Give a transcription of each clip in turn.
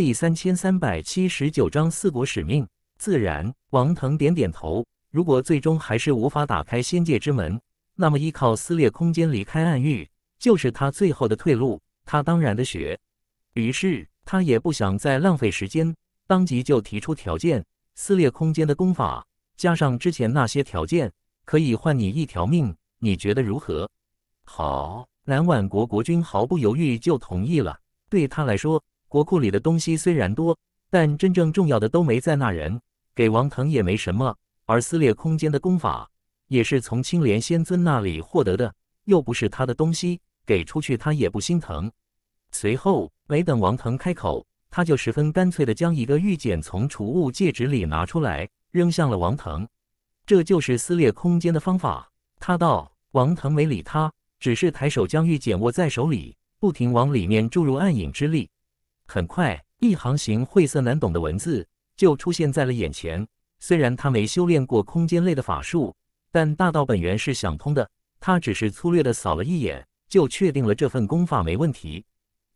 第三千三百七十九章四国使命。自然，王腾点点头。如果最终还是无法打开仙界之门，那么依靠撕裂空间离开暗域，就是他最后的退路。他当然的学。于是，他也不想再浪费时间，当即就提出条件：撕裂空间的功法，加上之前那些条件，可以换你一条命。你觉得如何？好，南宛国国君毫不犹豫就同意了。对他来说。国库里的东西虽然多，但真正重要的都没在那人给王腾也没什么，而撕裂空间的功法也是从青莲仙尊那里获得的，又不是他的东西，给出去他也不心疼。随后没等王腾开口，他就十分干脆的将一个玉简从储物戒指里拿出来，扔向了王腾。这就是撕裂空间的方法。他道。王腾没理他，只是抬手将玉简握在手里，不停往里面注入暗影之力。很快，一行行晦涩难懂的文字就出现在了眼前。虽然他没修炼过空间类的法术，但大道本源是想通的。他只是粗略的扫了一眼，就确定了这份功法没问题。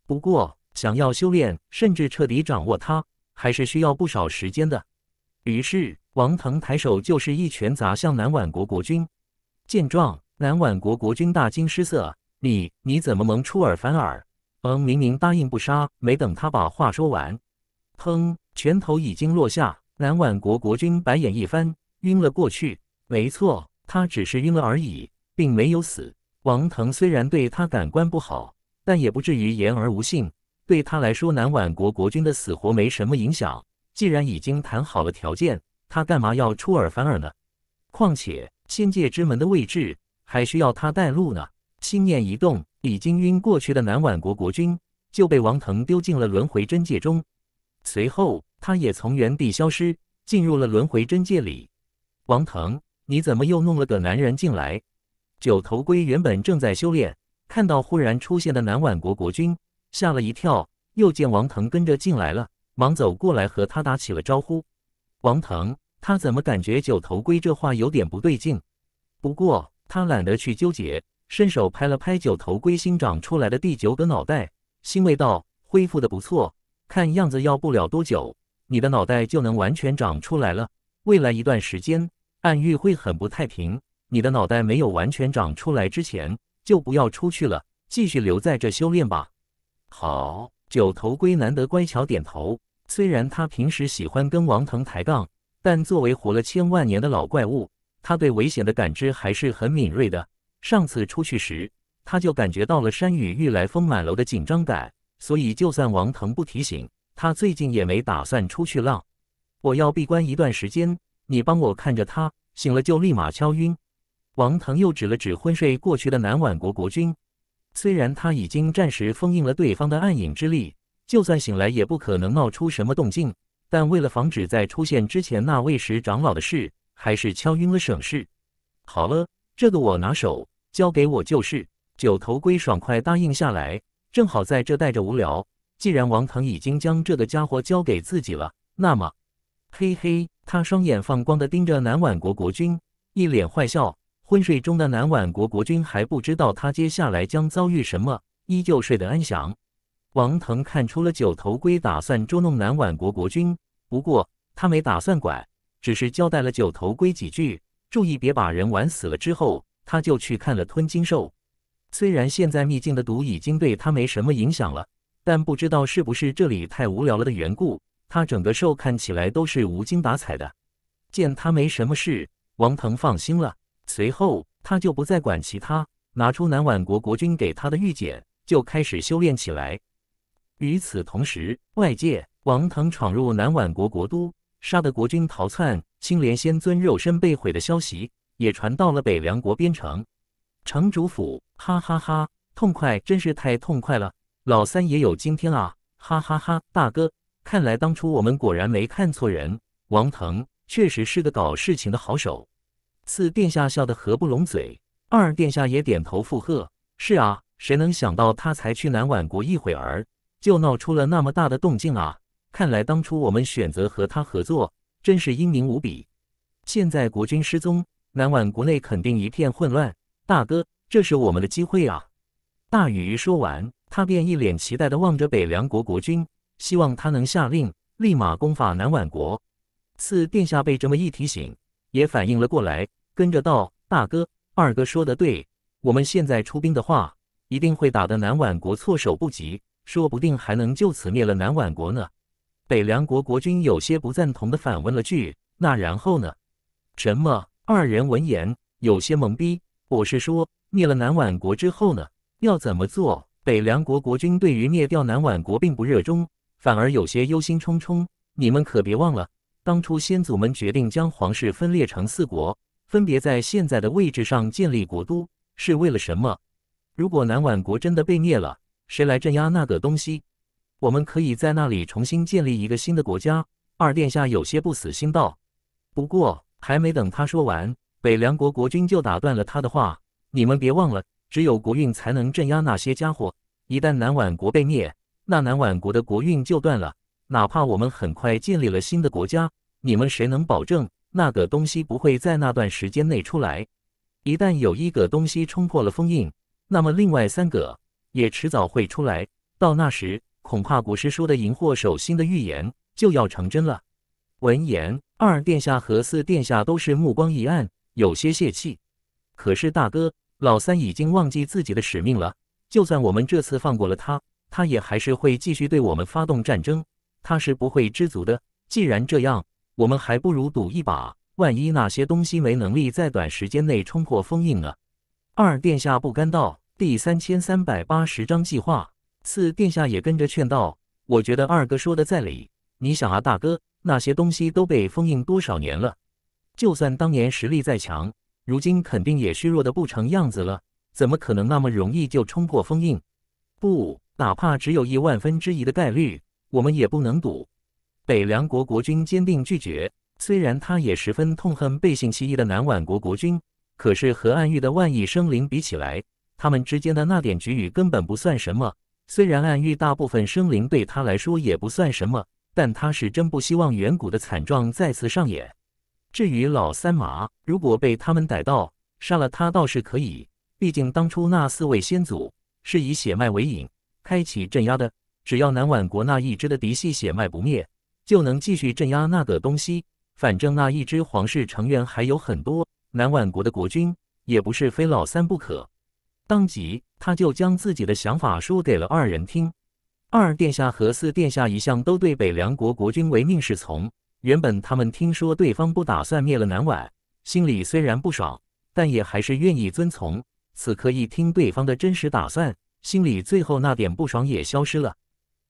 不过，想要修炼，甚至彻底掌握它，还是需要不少时间的。于是，王腾抬手就是一拳砸向南宛国国君。见状，南宛国国君大惊失色：“你你怎么能出尔反尔？”王明明答应不杀，没等他把话说完，砰！拳头已经落下。南宛国国君白眼一翻，晕了过去。没错，他只是晕了而已，并没有死。王腾虽然对他感官不好，但也不至于言而无信。对他来说，南宛国国君的死活没什么影响。既然已经谈好了条件，他干嘛要出尔反尔呢？况且，仙界之门的位置还需要他带路呢。心念一动，已经晕过去的南宛国国君就被王腾丢进了轮回真界中。随后，他也从原地消失，进入了轮回真界里。王腾，你怎么又弄了个男人进来？九头龟原本正在修炼，看到忽然出现的南宛国国君，吓了一跳，又见王腾跟着进来了，忙走过来和他打起了招呼。王腾，他怎么感觉九头龟这话有点不对劲？不过他懒得去纠结。伸手拍了拍九头龟新长出来的第九个脑袋，欣慰道：“恢复的不错，看样子要不了多久，你的脑袋就能完全长出来了。未来一段时间，暗域会很不太平，你的脑袋没有完全长出来之前，就不要出去了，继续留在这修炼吧。”好，九头龟难得乖巧点头。虽然他平时喜欢跟王腾抬杠，但作为活了千万年的老怪物，他对危险的感知还是很敏锐的。上次出去时，他就感觉到了“山雨欲来风满楼”的紧张感，所以就算王腾不提醒，他最近也没打算出去浪。我要闭关一段时间，你帮我看着他，醒了就立马敲晕。王腾又指了指昏睡过去的南宛国国君。虽然他已经暂时封印了对方的暗影之力，就算醒来也不可能闹出什么动静，但为了防止再出现之前那位时长老的事，还是敲晕了省事。好了。这个我拿手，交给我就是。九头龟爽快答应下来，正好在这待着无聊。既然王腾已经将这个家伙交给自己了，那么，嘿嘿，他双眼放光的盯着南宛国国君，一脸坏笑。昏睡中的南宛国国君还不知道他接下来将遭遇什么，依旧睡得安详。王腾看出了九头龟打算捉弄南宛国国君，不过他没打算管，只是交代了九头龟几句。注意别把人玩死了之后，他就去看了吞金兽。虽然现在秘境的毒已经对他没什么影响了，但不知道是不是这里太无聊了的缘故，他整个兽看起来都是无精打采的。见他没什么事，王腾放心了。随后他就不再管其他，拿出南宛国国君给他的玉简，就开始修炼起来。与此同时，外界王腾闯入南宛国国都，杀得国君逃窜。青莲仙尊肉身被毁的消息也传到了北凉国边城，城主府，哈哈哈，痛快，真是太痛快了！老三也有今天啊，哈哈哈！大哥，看来当初我们果然没看错人，王腾确实是个搞事情的好手。四殿下笑得合不拢嘴，二殿下也点头附和：“是啊，谁能想到他才去南宛国一会儿，就闹出了那么大的动静啊！看来当初我们选择和他合作。”真是英明无比！现在国君失踪，南宛国内肯定一片混乱。大哥，这是我们的机会啊！大禹说完，他便一脸期待的望着北凉国国君，希望他能下令立马攻伐南宛国。四殿下被这么一提醒，也反应了过来，跟着道：“大哥，二哥说的对，我们现在出兵的话，一定会打得南宛国措手不及，说不定还能就此灭了南宛国呢。”北凉国国君有些不赞同地反问了句：“那然后呢？什么？”二人闻言有些懵逼。我是说，灭了南宛国之后呢，要怎么做？北凉国国君对于灭掉南宛国并不热衷，反而有些忧心忡忡。你们可别忘了，当初先祖们决定将皇室分裂成四国，分别在现在的位置上建立国都，是为了什么？如果南宛国真的被灭了，谁来镇压那个东西？我们可以在那里重新建立一个新的国家。二殿下有些不死心道：“不过还没等他说完，北凉国国君就打断了他的话。你们别忘了，只有国运才能镇压那些家伙。一旦南宛国被灭，那南宛国的国运就断了。哪怕我们很快建立了新的国家，你们谁能保证那个东西不会在那段时间内出来？一旦有一个东西冲破了封印，那么另外三个也迟早会出来。到那时，”恐怕古诗说的“荧惑守心”的预言就要成真了。闻言，二殿下和四殿下都是目光一暗，有些泄气。可是大哥，老三已经忘记自己的使命了。就算我们这次放过了他，他也还是会继续对我们发动战争。他是不会知足的。既然这样，我们还不如赌一把。万一那些东西没能力在短时间内冲破封印呢？二殿下不甘道：“第三千三百八十章计划。”四殿下也跟着劝道：“我觉得二哥说的在理。你想啊，大哥，那些东西都被封印多少年了？就算当年实力再强，如今肯定也虚弱的不成样子了。怎么可能那么容易就冲破封印？不，哪怕只有一万分之一的概率，我们也不能赌。”北凉国国君坚定拒绝。虽然他也十分痛恨背信弃义的南宛国国君，可是和暗域的万亿生灵比起来，他们之间的那点局域根本不算什么。虽然暗喻大部分生灵对他来说也不算什么，但他是真不希望远古的惨状再次上演。至于老三马，如果被他们逮到，杀了他倒是可以。毕竟当初那四位先祖是以血脉为引，开启镇压的。只要南宛国那一支的嫡系血脉不灭，就能继续镇压那个东西。反正那一支皇室成员还有很多，南宛国的国君也不是非老三不可。当即，他就将自己的想法说给了二人听。二殿下和四殿下一向都对北凉国国君唯命是从。原本他们听说对方不打算灭了南宛，心里虽然不爽，但也还是愿意遵从。此刻一听对方的真实打算，心里最后那点不爽也消失了。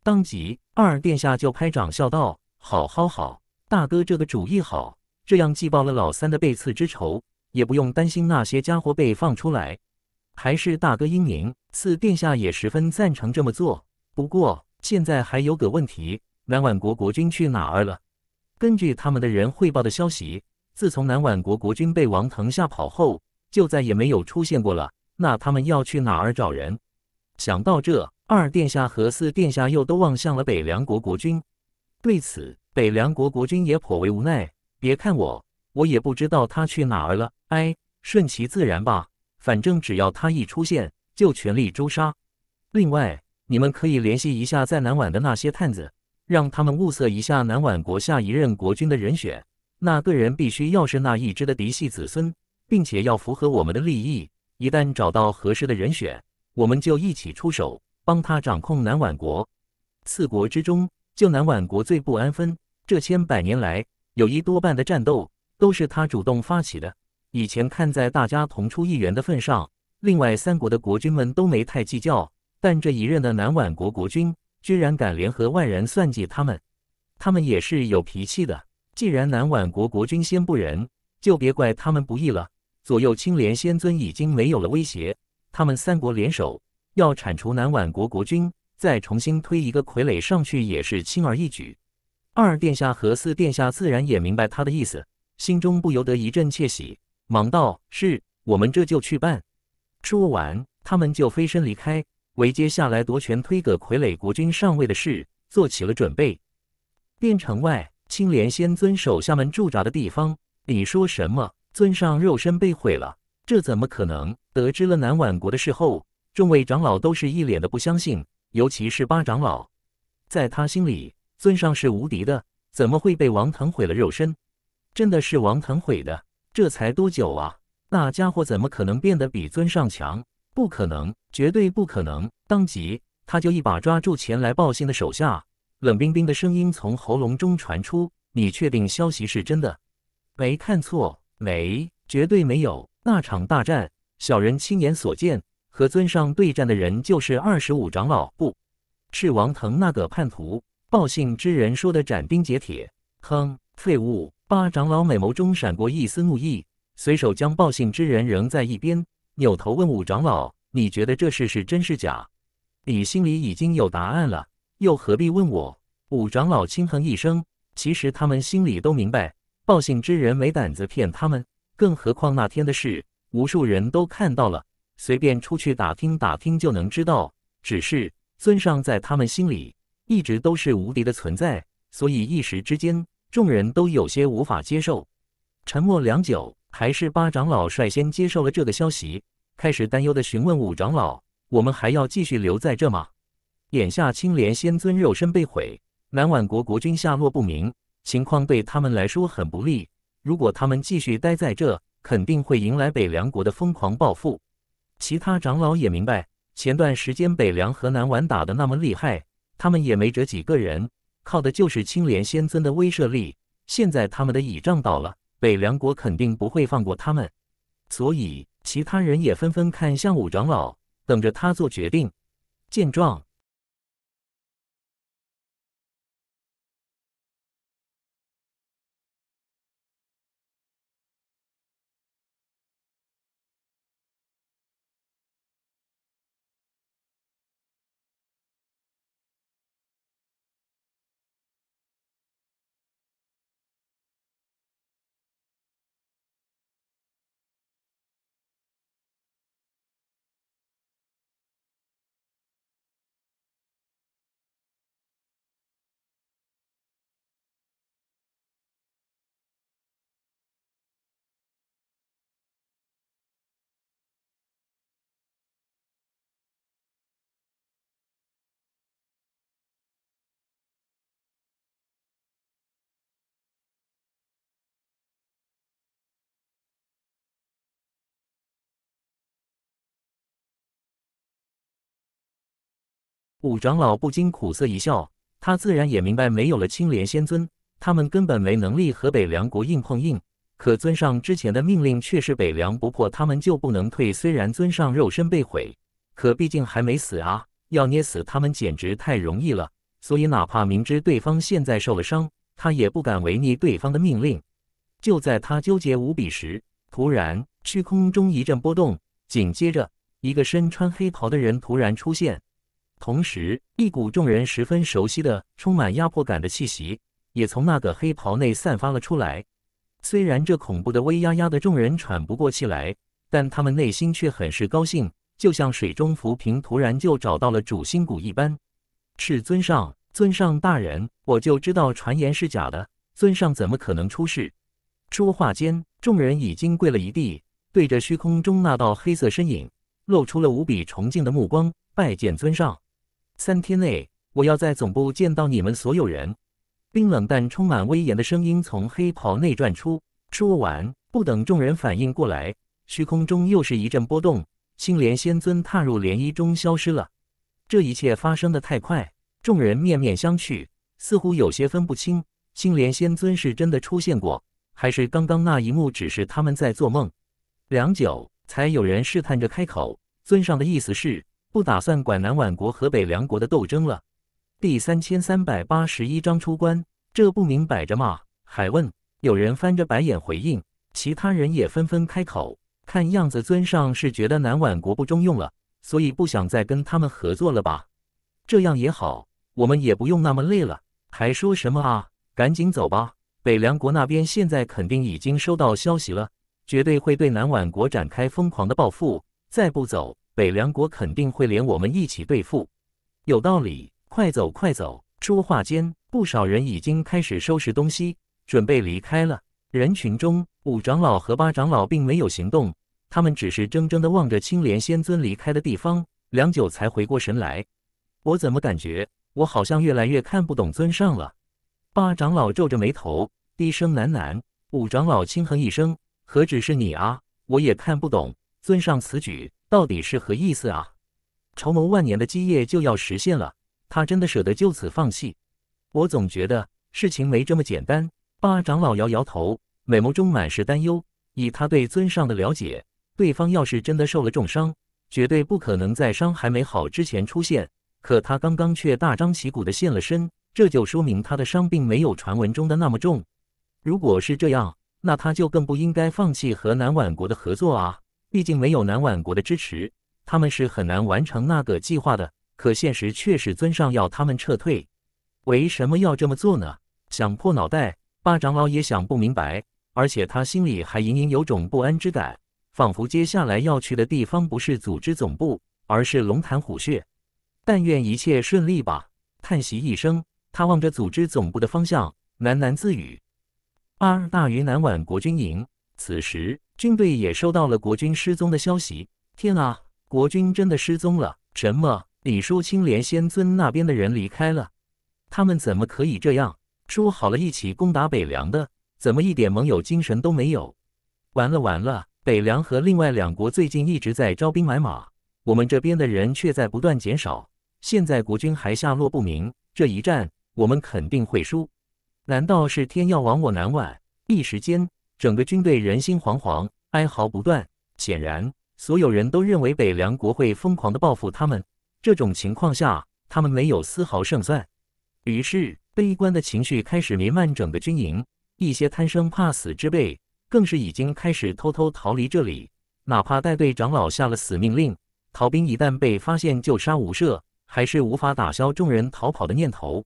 当即，二殿下就拍掌笑道：“好好好，大哥这个主意好，这样既报了老三的背刺之仇，也不用担心那些家伙被放出来。”还是大哥英明，四殿下也十分赞成这么做。不过现在还有个问题：南宛国国君去哪儿了？根据他们的人汇报的消息，自从南宛国国君被王腾吓跑后，就再也没有出现过了。那他们要去哪儿找人？想到这，二殿下和四殿下又都望向了北凉国国君。对此，北凉国国君也颇为无奈。别看我，我也不知道他去哪儿了。哎，顺其自然吧。反正只要他一出现，就全力诛杀。另外，你们可以联系一下在南宛的那些探子，让他们物色一下南宛国下一任国君的人选。那个人必须要是那一支的嫡系子孙，并且要符合我们的利益。一旦找到合适的人选，我们就一起出手，帮他掌控南宛国。四国之中，就南宛国最不安分。这千百年来，有一多半的战斗都是他主动发起的。以前看在大家同出一源的份上，另外三国的国君们都没太计较。但这一任的南宛国国君居然敢联合外人算计他们，他们也是有脾气的。既然南宛国国君先不仁，就别怪他们不义了。左右青莲仙尊已经没有了威胁，他们三国联手要铲除南宛国国君，再重新推一个傀儡上去也是轻而易举。二殿下和四殿下自然也明白他的意思，心中不由得一阵窃喜。忙道：“是我们这就去办。”说完，他们就飞身离开，为接下来夺权、推个傀儡国君上位的事做起了准备。殿城外，青莲仙尊手下们驻扎的地方，你说什么？尊上肉身被毁了？这怎么可能？得知了南宛国的事后，众位长老都是一脸的不相信，尤其是八长老，在他心里，尊上是无敌的，怎么会被王腾毁了肉身？真的是王腾毁的？这才多久啊？那家伙怎么可能变得比尊上强？不可能，绝对不可能！当即，他就一把抓住前来报信的手下，冷冰冰的声音从喉咙中传出：“你确定消息是真的？没看错？没？绝对没有！那场大战，小人亲眼所见，和尊上对战的人就是二十五长老，不是王腾那个叛徒。”报信之人说的斩钉截铁。哼，废物。八长老美眸中闪过一丝怒意，随手将报信之人扔在一边，扭头问五长老：“你觉得这事是真是假？”你心里已经有答案了，又何必问我？五长老轻哼一声。其实他们心里都明白，报信之人没胆子骗他们，更何况那天的事，无数人都看到了，随便出去打听打听就能知道。只是尊上在他们心里一直都是无敌的存在，所以一时之间。众人都有些无法接受，沉默良久，还是八长老率先接受了这个消息，开始担忧的询问五长老：“我们还要继续留在这吗？”眼下青莲仙尊肉身被毁，南宛国国君下落不明，情况对他们来说很不利。如果他们继续待在这，肯定会迎来北凉国的疯狂报复。其他长老也明白，前段时间北凉和南宛打得那么厉害，他们也没着几个人。靠的就是青莲仙尊的威慑力。现在他们的倚仗倒了，北凉国肯定不会放过他们，所以其他人也纷纷看向五长老，等着他做决定。见状。五长老不禁苦涩一笑，他自然也明白，没有了青莲仙尊，他们根本没能力和北凉国硬碰硬。可尊上之前的命令却是北凉不破，他们就不能退。虽然尊上肉身被毁，可毕竟还没死啊，要捏死他们简直太容易了。所以哪怕明知对方现在受了伤，他也不敢违逆对方的命令。就在他纠结无比时，突然虚空中一阵波动，紧接着一个身穿黑袍的人突然出现。同时，一股众人十分熟悉的、充满压迫感的气息，也从那个黑袍内散发了出来。虽然这恐怖的威压压得众人喘不过气来，但他们内心却很是高兴，就像水中浮萍突然就找到了主心骨一般。是尊上，尊上大人，我就知道传言是假的，尊上怎么可能出事？说话间，众人已经跪了一地，对着虚空中那道黑色身影露出了无比崇敬的目光，拜见尊上。三天内，我要在总部见到你们所有人。冰冷但充满威严的声音从黑袍内传出。说完，不等众人反应过来，虚空中又是一阵波动，青莲仙尊踏入涟漪中消失了。这一切发生的太快，众人面面相觑，似乎有些分不清青莲仙尊是真的出现过，还是刚刚那一幕只是他们在做梦。良久，才有人试探着开口：“尊上的意思是？”不打算管南宛国和北梁国的斗争了。第三千三百八十一章出关，这不明摆着吗？还问？有人翻着白眼回应，其他人也纷纷开口。看样子尊上是觉得南宛国不中用了，所以不想再跟他们合作了吧？这样也好，我们也不用那么累了。还说什么啊？赶紧走吧！北梁国那边现在肯定已经收到消息了，绝对会对南宛国展开疯狂的报复。再不走。北凉国肯定会连我们一起对付，有道理。快走，快走！说话间，不少人已经开始收拾东西，准备离开了。人群中，五长老和八长老并没有行动，他们只是怔怔的望着青莲仙尊离开的地方，良久才回过神来。我怎么感觉，我好像越来越看不懂尊上了？八长老皱着眉头，低声喃喃。五长老轻哼一声：“何止是你啊，我也看不懂尊上此举。”到底是何意思啊？筹谋万年的基业就要实现了，他真的舍得就此放弃？我总觉得事情没这么简单。八长老摇摇头，美眸中满是担忧。以他对尊上的了解，对方要是真的受了重伤，绝对不可能在伤还没好之前出现。可他刚刚却大张旗鼓的现了身，这就说明他的伤并没有传闻中的那么重。如果是这样，那他就更不应该放弃和南宛国的合作啊。毕竟没有南宛国的支持，他们是很难完成那个计划的。可现实却是尊上要他们撤退，为什么要这么做呢？想破脑袋，巴长老也想不明白。而且他心里还隐隐有种不安之感，仿佛接下来要去的地方不是组织总部，而是龙潭虎穴。但愿一切顺利吧。叹息一声，他望着组织总部的方向，喃喃自语：“二大云南宛国军营。”此时。军队也收到了国军失踪的消息。天啊，国军真的失踪了！什么？李叔清连仙尊那边的人离开了？他们怎么可以这样说？好了一起攻打北凉的，怎么一点盟友精神都没有？完了完了！北凉和另外两国最近一直在招兵买马，我们这边的人却在不断减少。现在国军还下落不明，这一战我们肯定会输。难道是天要亡我南宛？一时间。整个军队人心惶惶，哀嚎不断。显然，所有人都认为北凉国会疯狂地报复他们。这种情况下，他们没有丝毫胜算。于是，悲观的情绪开始弥漫整个军营。一些贪生怕死之辈更是已经开始偷偷逃离这里。哪怕带队长老下了死命令，逃兵一旦被发现就杀无赦，还是无法打消众人逃跑的念头。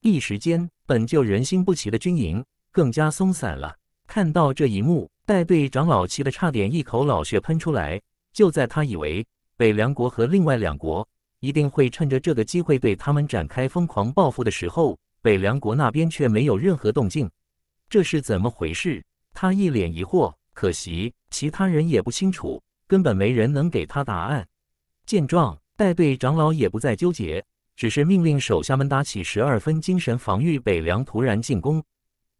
一时间，本就人心不齐的军营更加松散了。看到这一幕，带队长老气得差点一口老血喷出来。就在他以为北凉国和另外两国一定会趁着这个机会对他们展开疯狂报复的时候，北凉国那边却没有任何动静，这是怎么回事？他一脸疑惑。可惜其他人也不清楚，根本没人能给他答案。见状，带队长老也不再纠结，只是命令手下们打起十二分精神防御北凉突然进攻。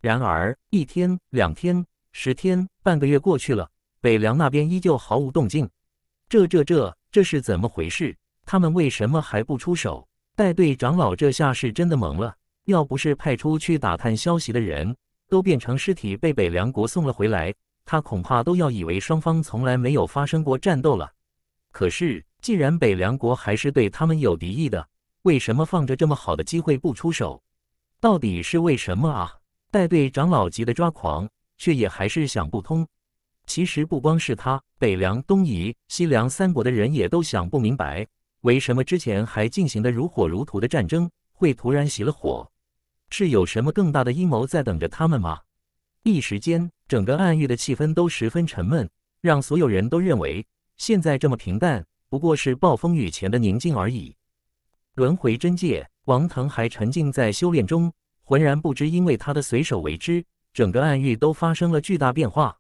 然而，一天、两天、十天、半个月过去了，北凉那边依旧毫无动静。这、这、这，这是怎么回事？他们为什么还不出手？带队长老这下是真的懵了。要不是派出去打探消息的人都变成尸体被北凉国送了回来，他恐怕都要以为双方从来没有发生过战斗了。可是，既然北凉国还是对他们有敌意的，为什么放着这么好的机会不出手？到底是为什么啊？带队长老急得抓狂，却也还是想不通。其实不光是他，北凉、东夷、西凉三国的人也都想不明白，为什么之前还进行得如火如荼的战争，会突然熄了火？是有什么更大的阴谋在等着他们吗？一时间，整个暗域的气氛都十分沉闷，让所有人都认为现在这么平淡，不过是暴风雨前的宁静而已。轮回真界，王腾还沉浸在修炼中。浑然不知，因为他的随手为之，整个暗域都发生了巨大变化。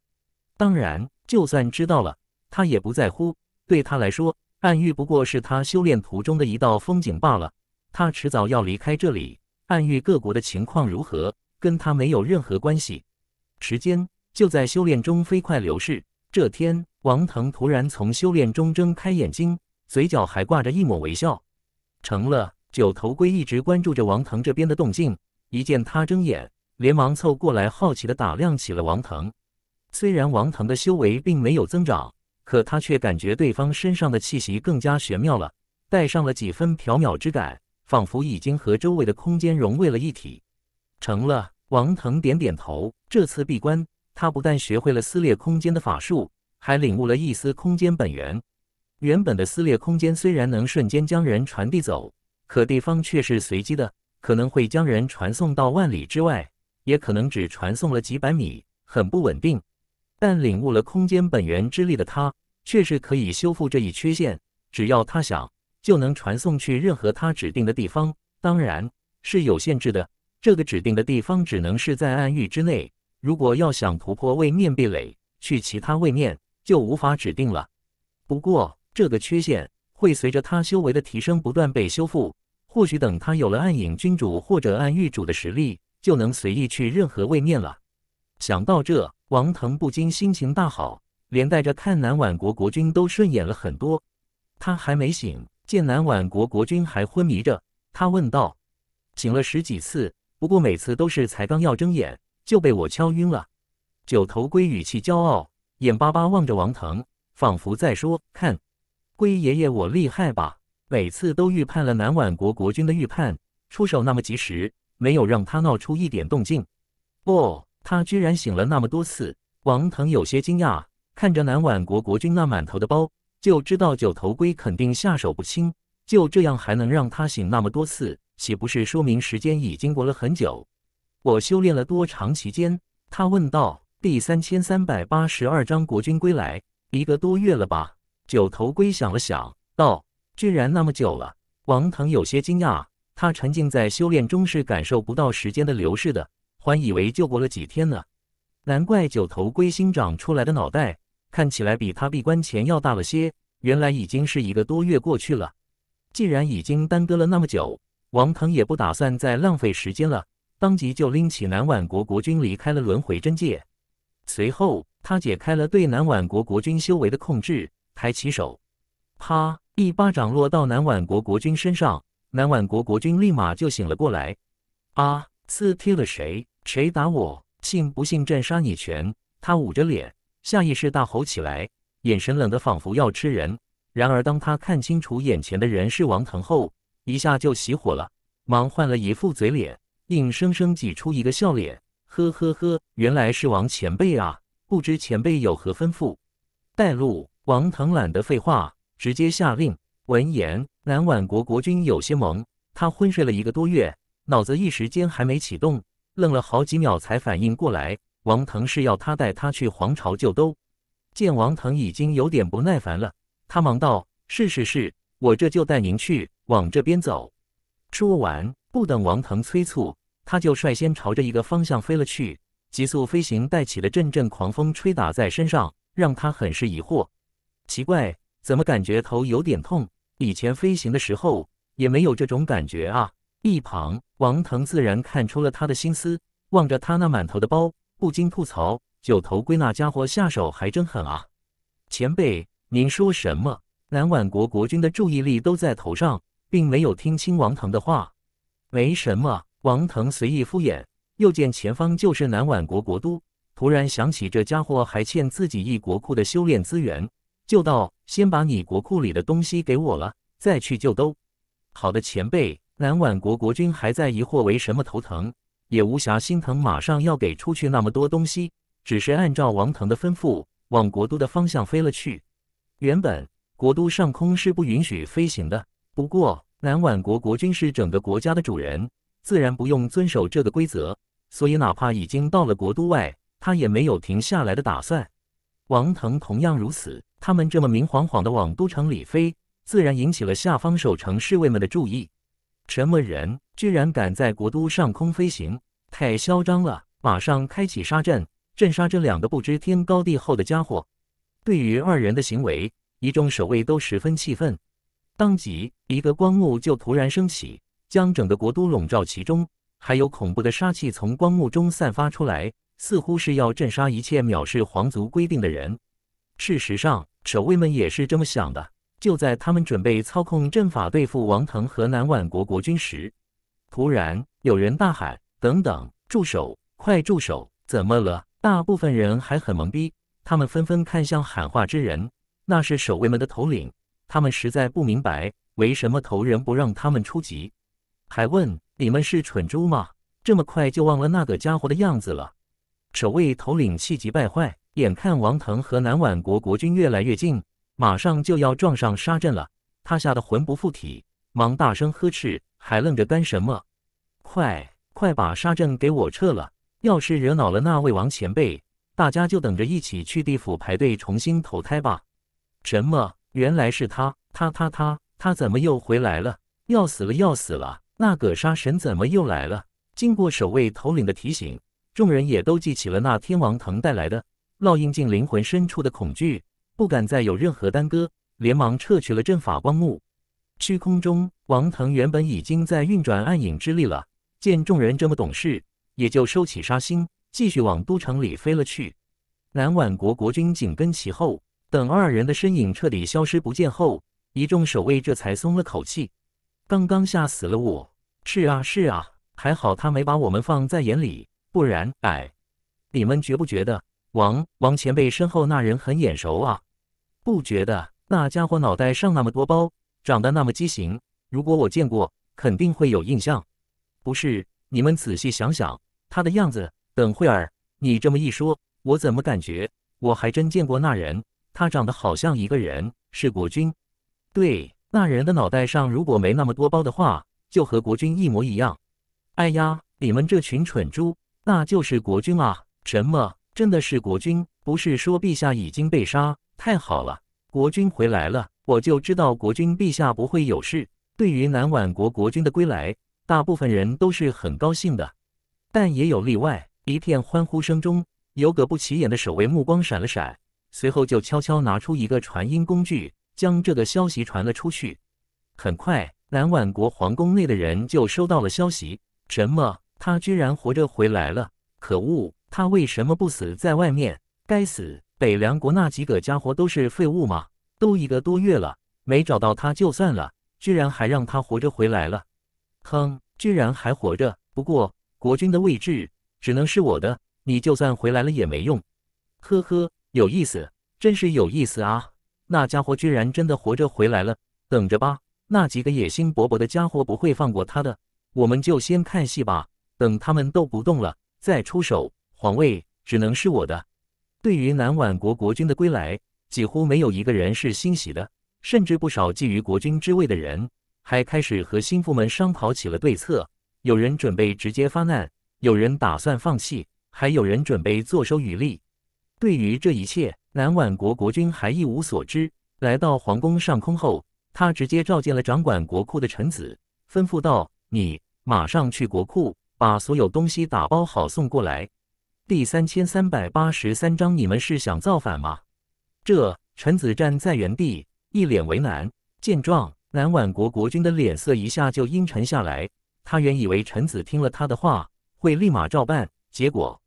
当然，就算知道了，他也不在乎。对他来说，暗域不过是他修炼途中的一道风景罢了。他迟早要离开这里，暗域各国的情况如何，跟他没有任何关系。时间就在修炼中飞快流逝。这天，王腾突然从修炼中睁开眼睛，嘴角还挂着一抹微笑。成了九头龟一直关注着王腾这边的动静。一见他睁眼，连忙凑过来，好奇地打量起了王腾。虽然王腾的修为并没有增长，可他却感觉对方身上的气息更加玄妙了，带上了几分缥缈之感，仿佛已经和周围的空间融为了一体。成了，王腾点点头。这次闭关，他不但学会了撕裂空间的法术，还领悟了一丝空间本源。原本的撕裂空间虽然能瞬间将人传递走，可地方却是随机的。可能会将人传送到万里之外，也可能只传送了几百米，很不稳定。但领悟了空间本源之力的他，却是可以修复这一缺陷。只要他想，就能传送去任何他指定的地方，当然是有限制的。这个指定的地方只能是在暗域之内。如果要想突破位面壁垒，去其他位面，就无法指定了。不过，这个缺陷会随着他修为的提升不断被修复。或许等他有了暗影君主或者暗域主的实力，就能随意去任何位面了。想到这，王腾不禁心情大好，连带着看南宛国国君都顺眼了很多。他还没醒，见南宛国国君还昏迷着，他问道：“醒了十几次，不过每次都是才刚要睁眼，就被我敲晕了。”九头龟语气骄傲，眼巴巴望着王腾，仿佛在说：“看，龟爷爷我厉害吧？”每次都预判了南宛国国君的预判，出手那么及时，没有让他闹出一点动静。不，他居然醒了那么多次。王腾有些惊讶，看着南宛国国君那满头的包，就知道九头龟肯定下手不轻。就这样还能让他醒那么多次，岂不是说明时间已经过了很久？我修炼了多长期间？他问道。第三千三百八十二章国君归来，一个多月了吧？九头龟想了想，道。居然那么久了，王腾有些惊讶。他沉浸在修炼中，是感受不到时间的流逝的，还以为就过了几天呢。难怪九头龟新长出来的脑袋看起来比他闭关前要大了些，原来已经是一个多月过去了。既然已经耽搁了那么久，王腾也不打算再浪费时间了，当即就拎起南宛国国君离开了轮回真界。随后，他解开了对南宛国国君修为的控制，抬起手，啪。一巴掌落到南宛国国君身上，南宛国国君立马就醒了过来。啊！刺踢了谁？谁打我？信不信朕杀你全？他捂着脸，下意识大吼起来，眼神冷得仿佛要吃人。然而，当他看清楚眼前的人是王腾后，一下就熄火了，忙换了一副嘴脸，硬生生挤出一个笑脸。呵呵呵，原来是王前辈啊！不知前辈有何吩咐？带路。王腾懒得废话。直接下令。闻言，南宛国国君有些懵，他昏睡了一个多月，脑子一时间还没启动，愣了好几秒才反应过来，王腾是要他带他去皇朝旧都。见王腾已经有点不耐烦了，他忙道：“是是是，我这就带您去。往这边走。”说完，不等王腾催促，他就率先朝着一个方向飞了去。急速飞行带起了阵阵狂风，吹打在身上，让他很是疑惑，奇怪。怎么感觉头有点痛？以前飞行的时候也没有这种感觉啊！一旁王腾自然看出了他的心思，望着他那满头的包，不禁吐槽：“九头龟那家伙下手还真狠啊！”前辈，您说什么？南宛国国君的注意力都在头上，并没有听清王腾的话。没什么，王腾随意敷衍。又见前方就是南宛国国都，突然想起这家伙还欠自己一国库的修炼资源。就到，先把你国库里的东西给我了，再去就都。好的，前辈。南宛国国君还在疑惑为什么头疼，也无暇心疼，马上要给出去那么多东西，只是按照王腾的吩咐，往国都的方向飞了去。原本国都上空是不允许飞行的，不过南宛国国君是整个国家的主人，自然不用遵守这个规则，所以哪怕已经到了国都外，他也没有停下来的打算。王腾同样如此，他们这么明晃晃的往都城里飞，自然引起了下方守城侍卫们的注意。什么人居然敢在国都上空飞行？太嚣张了！马上开启杀阵，镇杀这两个不知天高地厚的家伙！对于二人的行为，一众守卫都十分气愤，当即一个光幕就突然升起，将整个国都笼罩其中，还有恐怖的杀气从光幕中散发出来。似乎是要镇杀一切藐视皇族规定的人。事实上，守卫们也是这么想的。就在他们准备操控阵法对付王腾和南宛国国君时，突然有人大喊：“等等，住手！快住手！怎么了？”大部分人还很懵逼，他们纷纷看向喊话之人，那是守卫们的头领。他们实在不明白，为什么头人不让他们出击，还问：“你们是蠢猪吗？这么快就忘了那个家伙的样子了？”守卫头领气急败坏，眼看王腾和南宛国国君越来越近，马上就要撞上沙阵了，他吓得魂不附体，忙大声呵斥：“还愣着干什么？快快把沙阵给我撤了！要是惹恼了那位王前辈，大家就等着一起去地府排队重新投胎吧！”什么？原来是他，他他他他怎么又回来了？要死了要死了！那个杀神怎么又来了？经过守卫头领的提醒。众人也都记起了那天王腾带来的烙印进灵魂深处的恐惧，不敢再有任何耽搁，连忙撤去了阵法光幕。虚空中，王腾原本已经在运转暗影之力了，见众人这么懂事，也就收起杀心，继续往都城里飞了去。南宛国国君紧跟其后，等二人的身影彻底消失不见后，一众守卫这才松了口气。刚刚吓死了我！是啊，是啊，还好他没把我们放在眼里。不然，哎，你们觉不觉得王王前辈身后那人很眼熟啊？不觉得？那家伙脑袋上那么多包，长得那么畸形，如果我见过，肯定会有印象。不是，你们仔细想想他的样子。等会儿，你这么一说，我怎么感觉我还真见过那人？他长得好像一个人，是国君。对，那人的脑袋上如果没那么多包的话，就和国君一模一样。哎呀，你们这群蠢猪！那就是国君啊！什么？真的是国君？不是说陛下已经被杀？太好了，国君回来了！我就知道国君陛下不会有事。对于南宛国国君的归来，大部分人都是很高兴的，但也有例外。一片欢呼声中，有个不起眼的守卫目光闪了闪，随后就悄悄拿出一个传音工具，将这个消息传了出去。很快，南宛国皇宫内的人就收到了消息。什么？他居然活着回来了！可恶，他为什么不死在外面？该死！北凉国那几个家伙都是废物吗？都一个多月了，没找到他就算了，居然还让他活着回来了！哼，居然还活着！不过国君的位置只能是我的，你就算回来了也没用。呵呵，有意思，真是有意思啊！那家伙居然真的活着回来了，等着吧！那几个野心勃勃的家伙不会放过他的，我们就先看戏吧。等他们都不动了，再出手，皇位只能是我的。对于南宛国国君的归来，几乎没有一个人是欣喜的，甚至不少觊觎国君之位的人，还开始和心腹们商讨起了对策。有人准备直接发难，有人打算放弃，还有人准备坐收渔利。对于这一切，南宛国国君还一无所知。来到皇宫上空后，他直接召见了掌管国库的臣子，吩咐道：“你马上去国库。”把所有东西打包好送过来。第三千三百八十三章，你们是想造反吗？这陈子站在原地，一脸为难。见状，南宛国国君的脸色一下就阴沉下来。他原以为陈子听了他的话会立马照办，结果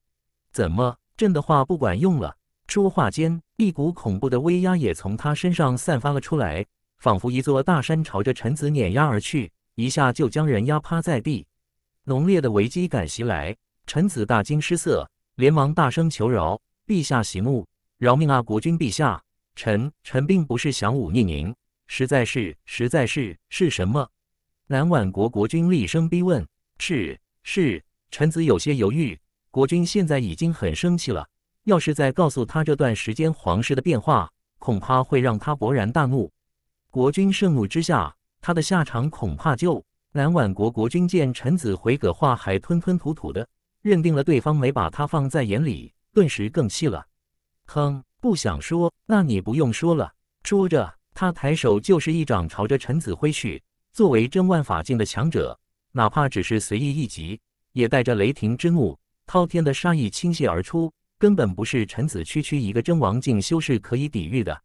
怎么？朕的话不管用了？说话间，一股恐怖的威压也从他身上散发了出来，仿佛一座大山朝着陈子碾压而去，一下就将人压趴在地。浓烈的危机感袭来，臣子大惊失色，连忙大声求饶：“陛下息怒，饶命啊！国君陛下，臣臣并不是想忤逆您，实在是，实在是是什么？”南宛国国君厉声逼问：“是是？”臣子有些犹豫。国君现在已经很生气了，要是再告诉他这段时间皇室的变化，恐怕会让他勃然大怒。国君盛怒之下，他的下场恐怕就……南宛国国君见陈子回葛话还吞吞吐吐的，认定了对方没把他放在眼里，顿时更气了。哼，不想说，那你不用说了。说着，他抬手就是一掌朝着陈子挥去。作为真万法境的强者，哪怕只是随意一击，也带着雷霆之怒、滔天的杀意倾泻而出，根本不是陈子区区一个真王境修士可以抵御的。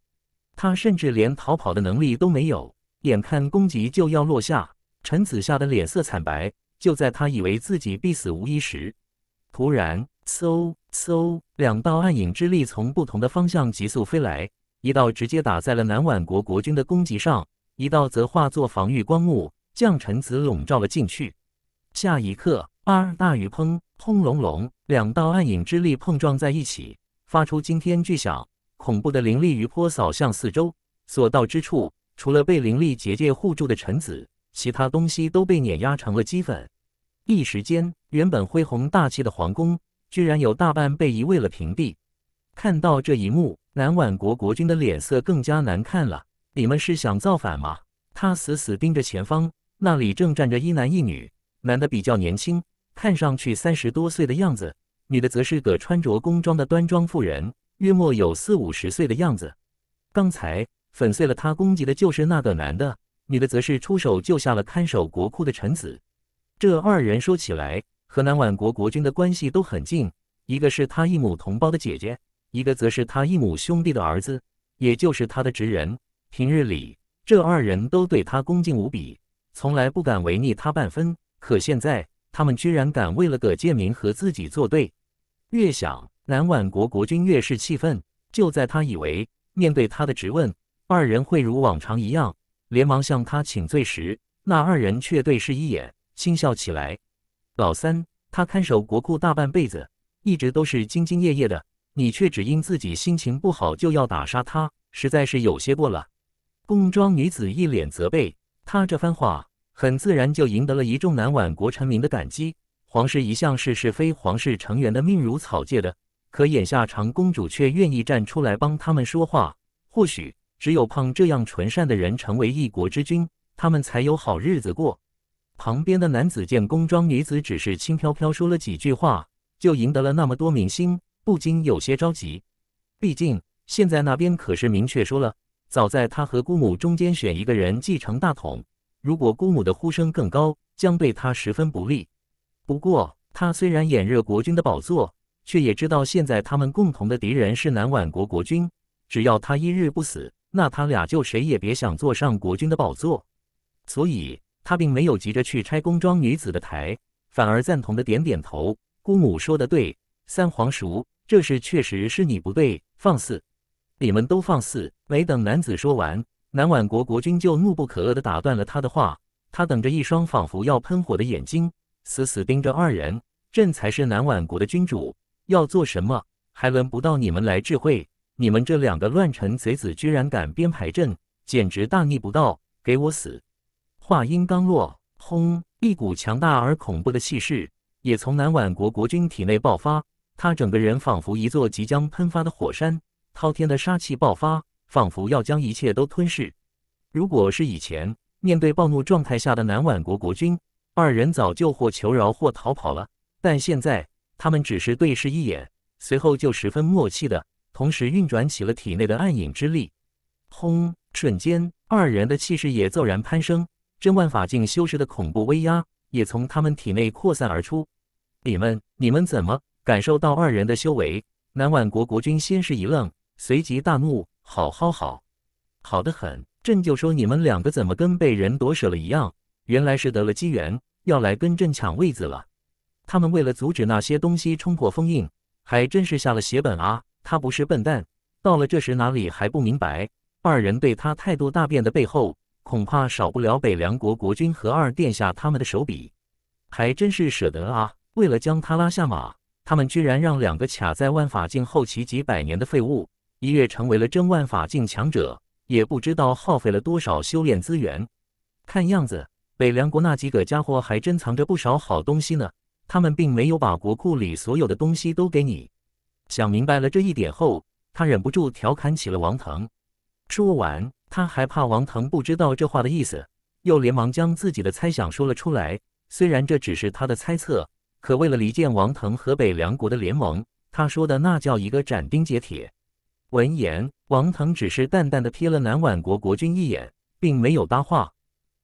他甚至连逃跑的能力都没有，眼看攻击就要落下。陈子吓得脸色惨白，就在他以为自己必死无疑时，突然，嗖嗖，两道暗影之力从不同的方向急速飞来，一道直接打在了南宛国国君的攻击上，一道则化作防御光幕，将陈子笼罩了进去。下一刻，二大雨，砰砰隆隆，两道暗影之力碰撞在一起，发出惊天巨响，恐怖的灵力余波扫向四周，所到之处，除了被灵力结界护住的陈子。其他东西都被碾压成了齑粉，一时间，原本恢弘大气的皇宫，居然有大半被夷为了平地。看到这一幕，南宛国国君的脸色更加难看了。你们是想造反吗？他死死盯着前方，那里正站着一男一女，男的比较年轻，看上去三十多岁的样子，女的则是个穿着工装的端庄妇人，约莫有四五十岁的样子。刚才粉碎了他攻击的就是那个男的。女的则是出手救下了看守国库的臣子，这二人说起来和南宛国国君的关系都很近，一个是他异母同胞的姐姐，一个则是他异母兄弟的儿子，也就是他的侄人。平日里，这二人都对他恭敬无比，从来不敢违逆他半分。可现在，他们居然敢为了葛建明和自己作对，越想南宛国国君越是气愤。就在他以为面对他的质问，二人会如往常一样。连忙向他请罪时，那二人却对视一眼，轻笑起来。老三，他看守国库大半辈子，一直都是兢兢业业的，你却只因自己心情不好就要打杀他，实在是有些过了。宫装女子一脸责备，她这番话很自然就赢得了一众南宛国臣民的感激。皇室一向是是非皇室成员的命如草芥的，可眼下长公主却愿意站出来帮他们说话，或许。只有胖这样纯善的人成为一国之君，他们才有好日子过。旁边的男子见宫装女子只是轻飘飘说了几句话，就赢得了那么多民心，不禁有些着急。毕竟现在那边可是明确说了，早在他和姑母中间选一个人继承大统。如果姑母的呼声更高，将对他十分不利。不过他虽然眼热国君的宝座，却也知道现在他们共同的敌人是南宛国国君。只要他一日不死，那他俩就谁也别想坐上国君的宝座，所以他并没有急着去拆工装女子的台，反而赞同的点点头。姑母说的对，三皇叔，这事确实是你不对，放肆！你们都放肆！没等男子说完，南宛国国君就怒不可遏的打断了他的话，他等着一双仿佛要喷火的眼睛死死盯着二人。朕才是南宛国的君主，要做什么还轮不到你们来智慧。你们这两个乱臣贼子，居然敢编排阵，简直大逆不道！给我死！话音刚落，轰！一股强大而恐怖的气势也从南宛国国君体内爆发，他整个人仿佛一座即将喷发的火山，滔天的杀气爆发，仿佛要将一切都吞噬。如果是以前，面对暴怒状态下的南宛国国君，二人早就或求饶或逃跑了。但现在，他们只是对视一眼，随后就十分默契的。同时运转起了体内的暗影之力，轰！瞬间，二人的气势也骤然攀升，真万法境修士的恐怖威压也从他们体内扩散而出。你们，你们怎么感受到二人的修为？南宛国国君先是一愣，随即大怒：“好好好，好的很！朕就说你们两个怎么跟被人夺舍了一样，原来是得了机缘，要来跟朕抢位子了。他们为了阻止那些东西冲破封印，还真是下了血本啊！”他不是笨蛋，到了这时哪里还不明白？二人对他态度大变的背后，恐怕少不了北凉国国君和二殿下他们的手笔。还真是舍得啊！为了将他拉下马，他们居然让两个卡在万法境后期几百年的废物，一跃成为了真万法境强者，也不知道耗费了多少修炼资源。看样子，北凉国那几个家伙还真藏着不少好东西呢。他们并没有把国库里所有的东西都给你。想明白了这一点后，他忍不住调侃起了王腾。说完，他还怕王腾不知道这话的意思，又连忙将自己的猜想说了出来。虽然这只是他的猜测，可为了离间王腾和北梁国的联盟，他说的那叫一个斩钉截铁。闻言，王腾只是淡淡的瞥了南宛国国君一眼，并没有搭话。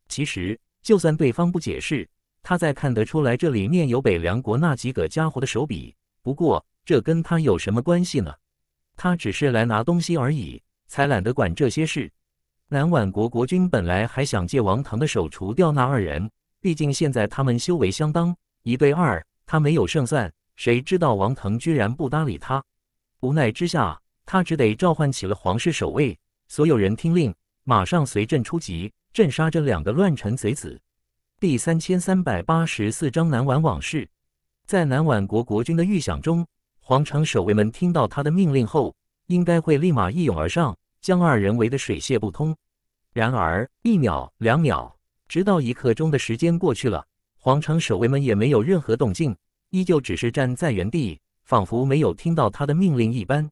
其实，就算对方不解释，他再看得出来这里面有北梁国那几个家伙的手笔。不过。这跟他有什么关系呢？他只是来拿东西而已，才懒得管这些事。南宛国国君本来还想借王腾的手除掉那二人，毕竟现在他们修为相当，一对二，他没有胜算。谁知道王腾居然不搭理他，无奈之下，他只得召唤起了皇室守卫，所有人听令，马上随朕出击，镇杀这两个乱臣贼子。第三千三百八十四章南宛往事，在南宛国国君的预想中。皇城守卫们听到他的命令后，应该会立马一涌而上，将二人围得水泄不通。然而，一秒、两秒，直到一刻钟的时间过去了，皇城守卫们也没有任何动静，依旧只是站在原地，仿佛没有听到他的命令一般。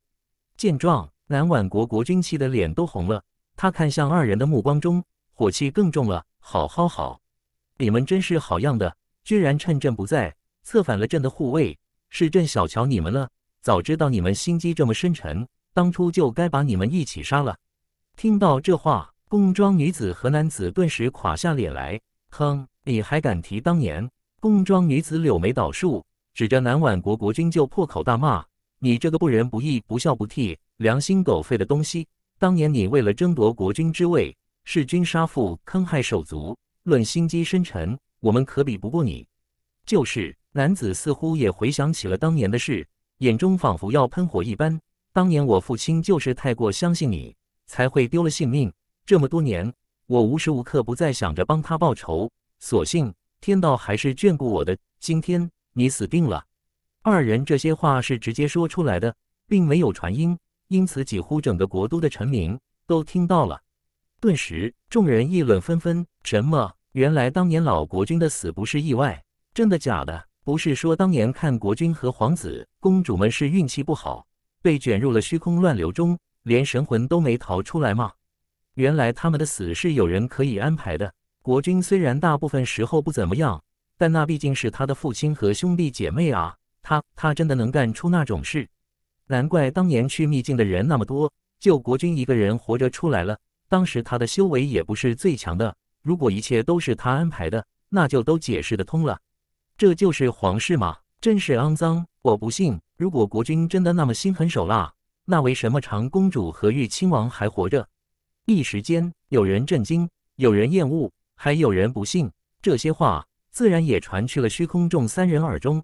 见状，南宛国国君气得脸都红了，他看向二人的目光中火气更重了。好好好，你们真是好样的，居然趁朕不在，策反了朕的护卫。是朕小瞧你们了，早知道你们心机这么深沉，当初就该把你们一起杀了。听到这话，宫庄女子和男子顿时垮下脸来。哼，你还敢提当年？宫庄女子柳眉倒竖，指着南宛国国君就破口大骂：“你这个不仁不义、不孝不悌、良心狗肺的东西！当年你为了争夺国君之位，弑君杀父，坑害手足。论心机深沉，我们可比不过你。”就是。男子似乎也回想起了当年的事，眼中仿佛要喷火一般。当年我父亲就是太过相信你，才会丢了性命。这么多年，我无时无刻不在想着帮他报仇。所幸天道还是眷顾我的，今天你死定了！二人这些话是直接说出来的，并没有传音，因此几乎整个国都的臣民都听到了。顿时，众人议论纷纷：什么？原来当年老国君的死不是意外？真的假的？不是说当年看国君和皇子、公主们是运气不好，被卷入了虚空乱流中，连神魂都没逃出来吗？原来他们的死是有人可以安排的。国君虽然大部分时候不怎么样，但那毕竟是他的父亲和兄弟姐妹啊。他他真的能干出那种事？难怪当年去秘境的人那么多，就国君一个人活着出来了。当时他的修为也不是最强的，如果一切都是他安排的，那就都解释得通了。这就是皇室吗？真是肮脏！我不信。如果国君真的那么心狠手辣，那为什么长公主和玉亲王还活着？一时间，有人震惊，有人厌恶，还有人不信。这些话自然也传去了虚空众三人耳中。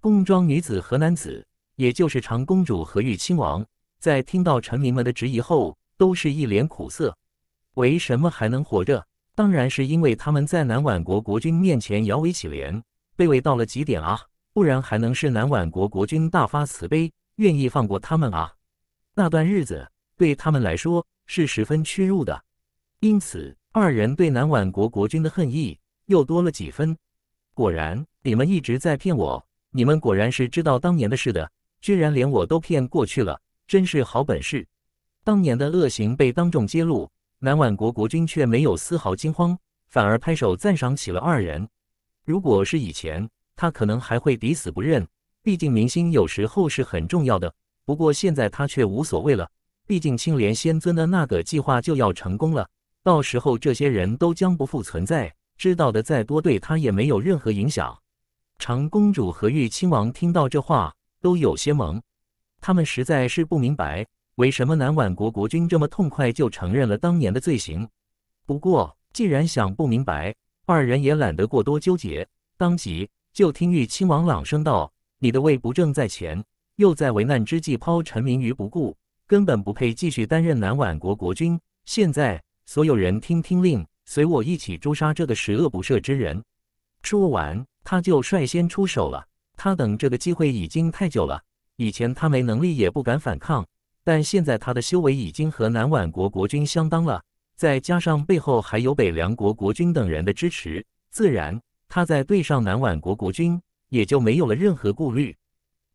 宫装女子和男子，也就是长公主和玉亲王，在听到臣民们的质疑后，都是一脸苦涩。为什么还能活着？当然是因为他们在南宛国国君面前摇尾乞怜。卑微到了极点啊！不然还能是南宛国国君大发慈悲，愿意放过他们啊？那段日子对他们来说是十分屈辱的，因此二人对南宛国国君的恨意又多了几分。果然，你们一直在骗我，你们果然是知道当年的事的，居然连我都骗过去了，真是好本事！当年的恶行被当众揭露，南宛国国君却没有丝毫惊慌，反而拍手赞赏起了二人。如果是以前，他可能还会抵死不认，毕竟明星有时候是很重要的。不过现在他却无所谓了，毕竟青莲仙尊的那个计划就要成功了，到时候这些人都将不复存在，知道的再多对他也没有任何影响。长公主和玉亲王听到这话都有些懵，他们实在是不明白为什么南宛国国君这么痛快就承认了当年的罪行。不过既然想不明白，二人也懒得过多纠结，当即就听玉亲王朗声道：“你的位不正在前，又在危难之际抛臣民于不顾，根本不配继续担任南宛国国君。现在所有人，听听令，随我一起诛杀这个十恶不赦之人。”说完，他就率先出手了。他等这个机会已经太久了。以前他没能力也不敢反抗，但现在他的修为已经和南宛国国君相当了。再加上背后还有北凉国国君等人的支持，自然他在对上南宛国国君也就没有了任何顾虑。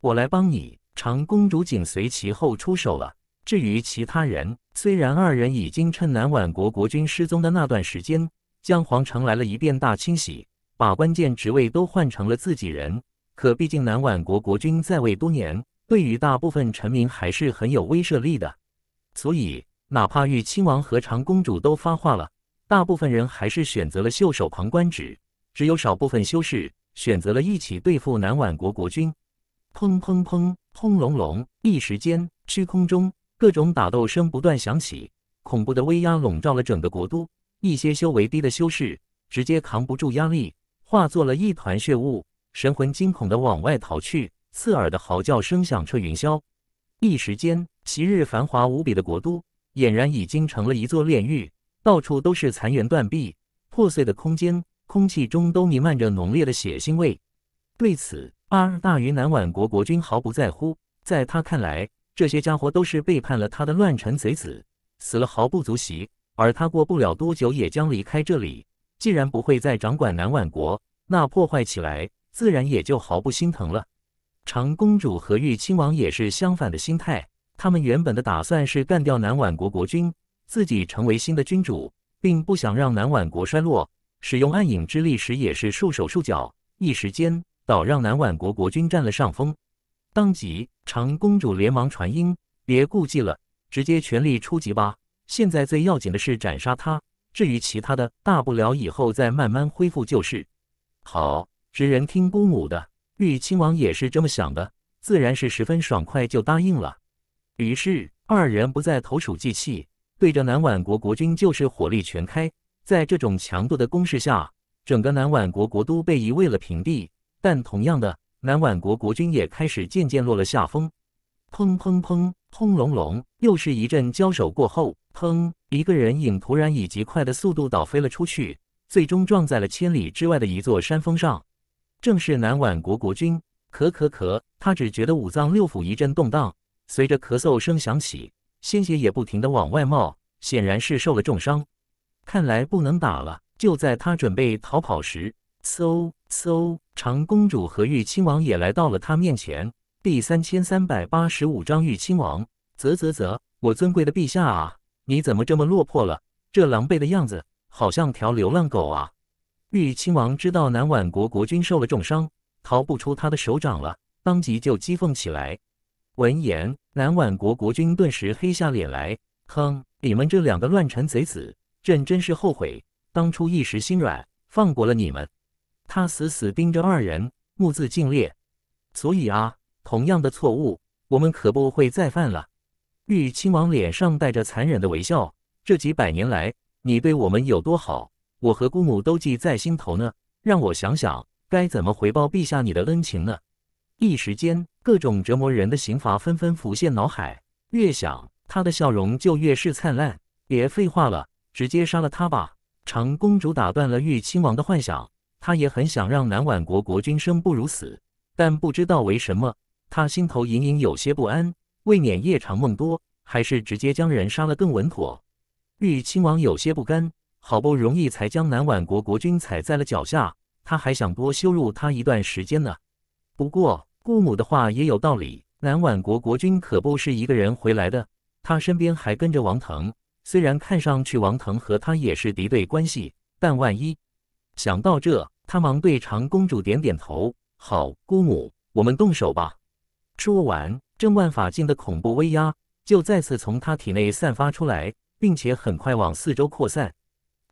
我来帮你，长公主紧随其后出手了。至于其他人，虽然二人已经趁南宛国国君失踪的那段时间，将皇城来了一遍大清洗，把关键职位都换成了自己人，可毕竟南宛国国君在位多年，对于大部分臣民还是很有威慑力的，所以。哪怕玉亲王和长公主都发话了，大部分人还是选择了袖手旁观。只，只有少部分修士选择了一起对付南宛国国君。砰砰砰砰隆隆，一时间虚空中各种打斗声不断响起，恐怖的威压笼罩了整个国都。一些修为低的修士直接扛不住压力，化作了一团血雾，神魂惊恐的往外逃去。刺耳的嚎叫声响彻云霄，一时间昔日繁华无比的国都。俨然已经成了一座炼狱，到处都是残垣断壁、破碎的空间，空气中都弥漫着浓烈的血腥味。对此，二大云南宛国国君毫不在乎，在他看来，这些家伙都是背叛了他的乱臣贼子，死了毫不足惜。而他过不了多久也将离开这里，既然不会再掌管南宛国，那破坏起来自然也就毫不心疼了。长公主和玉亲王也是相反的心态。他们原本的打算是干掉南宛国国君，自己成为新的君主，并不想让南宛国衰落。使用暗影之力时也是束手束脚，一时间倒让南宛国国君占了上风。当即，长公主连忙传音：“别顾忌了，直接全力出击吧！现在最要紧的是斩杀他。至于其他的，大不了以后再慢慢恢复就是。”好，直人听姑母的。玉亲王也是这么想的，自然是十分爽快就答应了。于是，二人不再投鼠忌器，对着南宛国国君就是火力全开。在这种强度的攻势下，整个南宛国国都被夷为了平地。但同样的，南宛国国君也开始渐渐落了下风。砰砰砰砰隆隆，又是一阵交手过后，砰，一个人影突然以极快的速度倒飞了出去，最终撞在了千里之外的一座山峰上。正是南宛国国君。咳咳咳，他只觉得五脏六腑一阵动荡。随着咳嗽声响起，鲜血也不停地往外冒，显然是受了重伤。看来不能打了。就在他准备逃跑时，嗖嗖，长公主和玉亲王也来到了他面前。第三千三百八十五章，玉亲王，啧啧啧，我尊贵的陛下啊，你怎么这么落魄了？这狼狈的样子，好像条流浪狗啊！玉亲王知道南宛国国君受了重伤，逃不出他的手掌了，当即就讥讽起来。闻言，南宛国国君顿时黑下脸来：“哼，你们这两个乱臣贼子，朕真是后悔当初一时心软放过了你们。”他死死盯着二人，目眦尽裂。所以啊，同样的错误，我们可不会再犯了。玉亲王脸上带着残忍的微笑：“这几百年来，你对我们有多好，我和姑母都记在心头呢。让我想想，该怎么回报陛下你的恩情呢？”一时间。各种折磨人的刑罚纷纷浮现脑海，越想他的笑容就越是灿烂。别废话了，直接杀了他吧！长公主打断了玉亲王的幻想，她也很想让南宛国国君生不如死，但不知道为什么，她心头隐隐有些不安。未免夜长梦多，还是直接将人杀了更稳妥。玉亲王有些不甘，好不容易才将南宛国国君踩在了脚下，他还想多羞辱他一段时间呢。不过。姑母的话也有道理，南宛国国君可不是一个人回来的，他身边还跟着王腾。虽然看上去王腾和他也是敌对关系，但万一……想到这，他忙对长公主点点头：“好，姑母，我们动手吧。”说完，镇万法境的恐怖威压就再次从他体内散发出来，并且很快往四周扩散。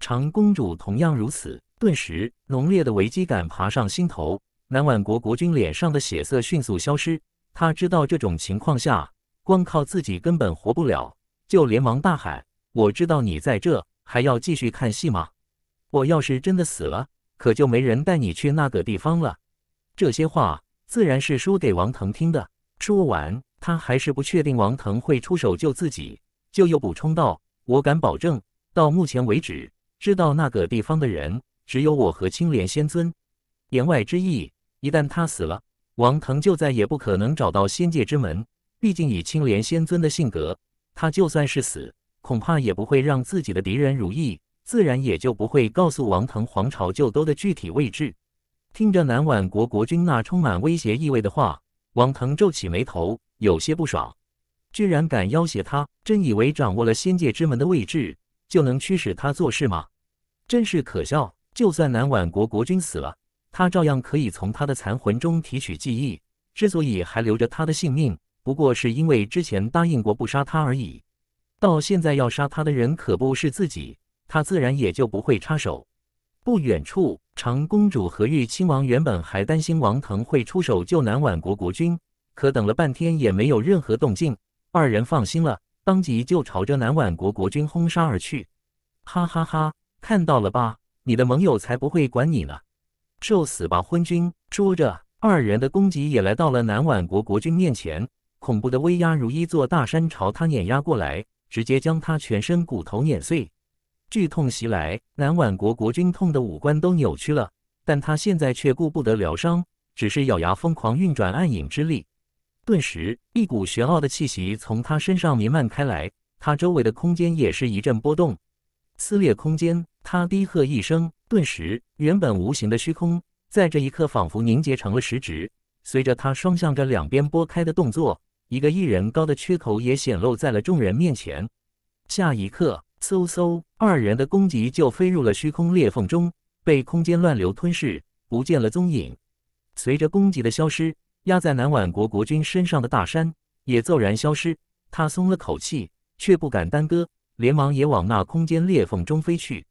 长公主同样如此，顿时浓烈的危机感爬上心头。南宛国国君脸上的血色迅速消失，他知道这种情况下光靠自己根本活不了，就连忙大喊：“我知道你在这，还要继续看戏吗？我要是真的死了，可就没人带你去那个地方了。”这些话自然是说给王腾听的。说完，他还是不确定王腾会出手救自己，就又补充道：“我敢保证，到目前为止，知道那个地方的人只有我和青莲仙尊。”言外之意。一旦他死了，王腾就再也不可能找到仙界之门。毕竟以青莲仙尊的性格，他就算是死，恐怕也不会让自己的敌人如意，自然也就不会告诉王腾皇朝旧都的具体位置。听着南宛国国君那充满威胁意味的话，王腾皱起眉头，有些不爽。居然敢要挟他！真以为掌握了仙界之门的位置，就能驱使他做事吗？真是可笑！就算南宛国国君死了。他照样可以从他的残魂中提取记忆。之所以还留着他的性命，不过是因为之前答应过不杀他而已。到现在要杀他的人可不是自己，他自然也就不会插手。不远处，长公主和玉亲王原本还担心王腾会出手救南宛国国君，可等了半天也没有任何动静，二人放心了，当即就朝着南宛国国君轰杀而去。哈哈哈，看到了吧，你的盟友才不会管你呢。受死吧，昏君！说着，二人的攻击也来到了南宛国国君面前，恐怖的威压如一座大山朝他碾压过来，直接将他全身骨头碾碎。剧痛袭来，南宛国国君痛的五官都扭曲了，但他现在却顾不得疗伤，只是咬牙疯狂运转暗影之力。顿时，一股玄奥的气息从他身上弥漫开来，他周围的空间也是一阵波动，撕裂空间。他低喝一声，顿时，原本无形的虚空在这一刻仿佛凝结成了实质。随着他双向着两边拨开的动作，一个一人高的缺口也显露在了众人面前。下一刻，嗖嗖，二人的攻击就飞入了虚空裂缝中，被空间乱流吞噬，不见了踪影。随着攻击的消失，压在南宛国国君身上的大山也骤然消失。他松了口气，却不敢耽搁，连忙也往那空间裂缝中飞去。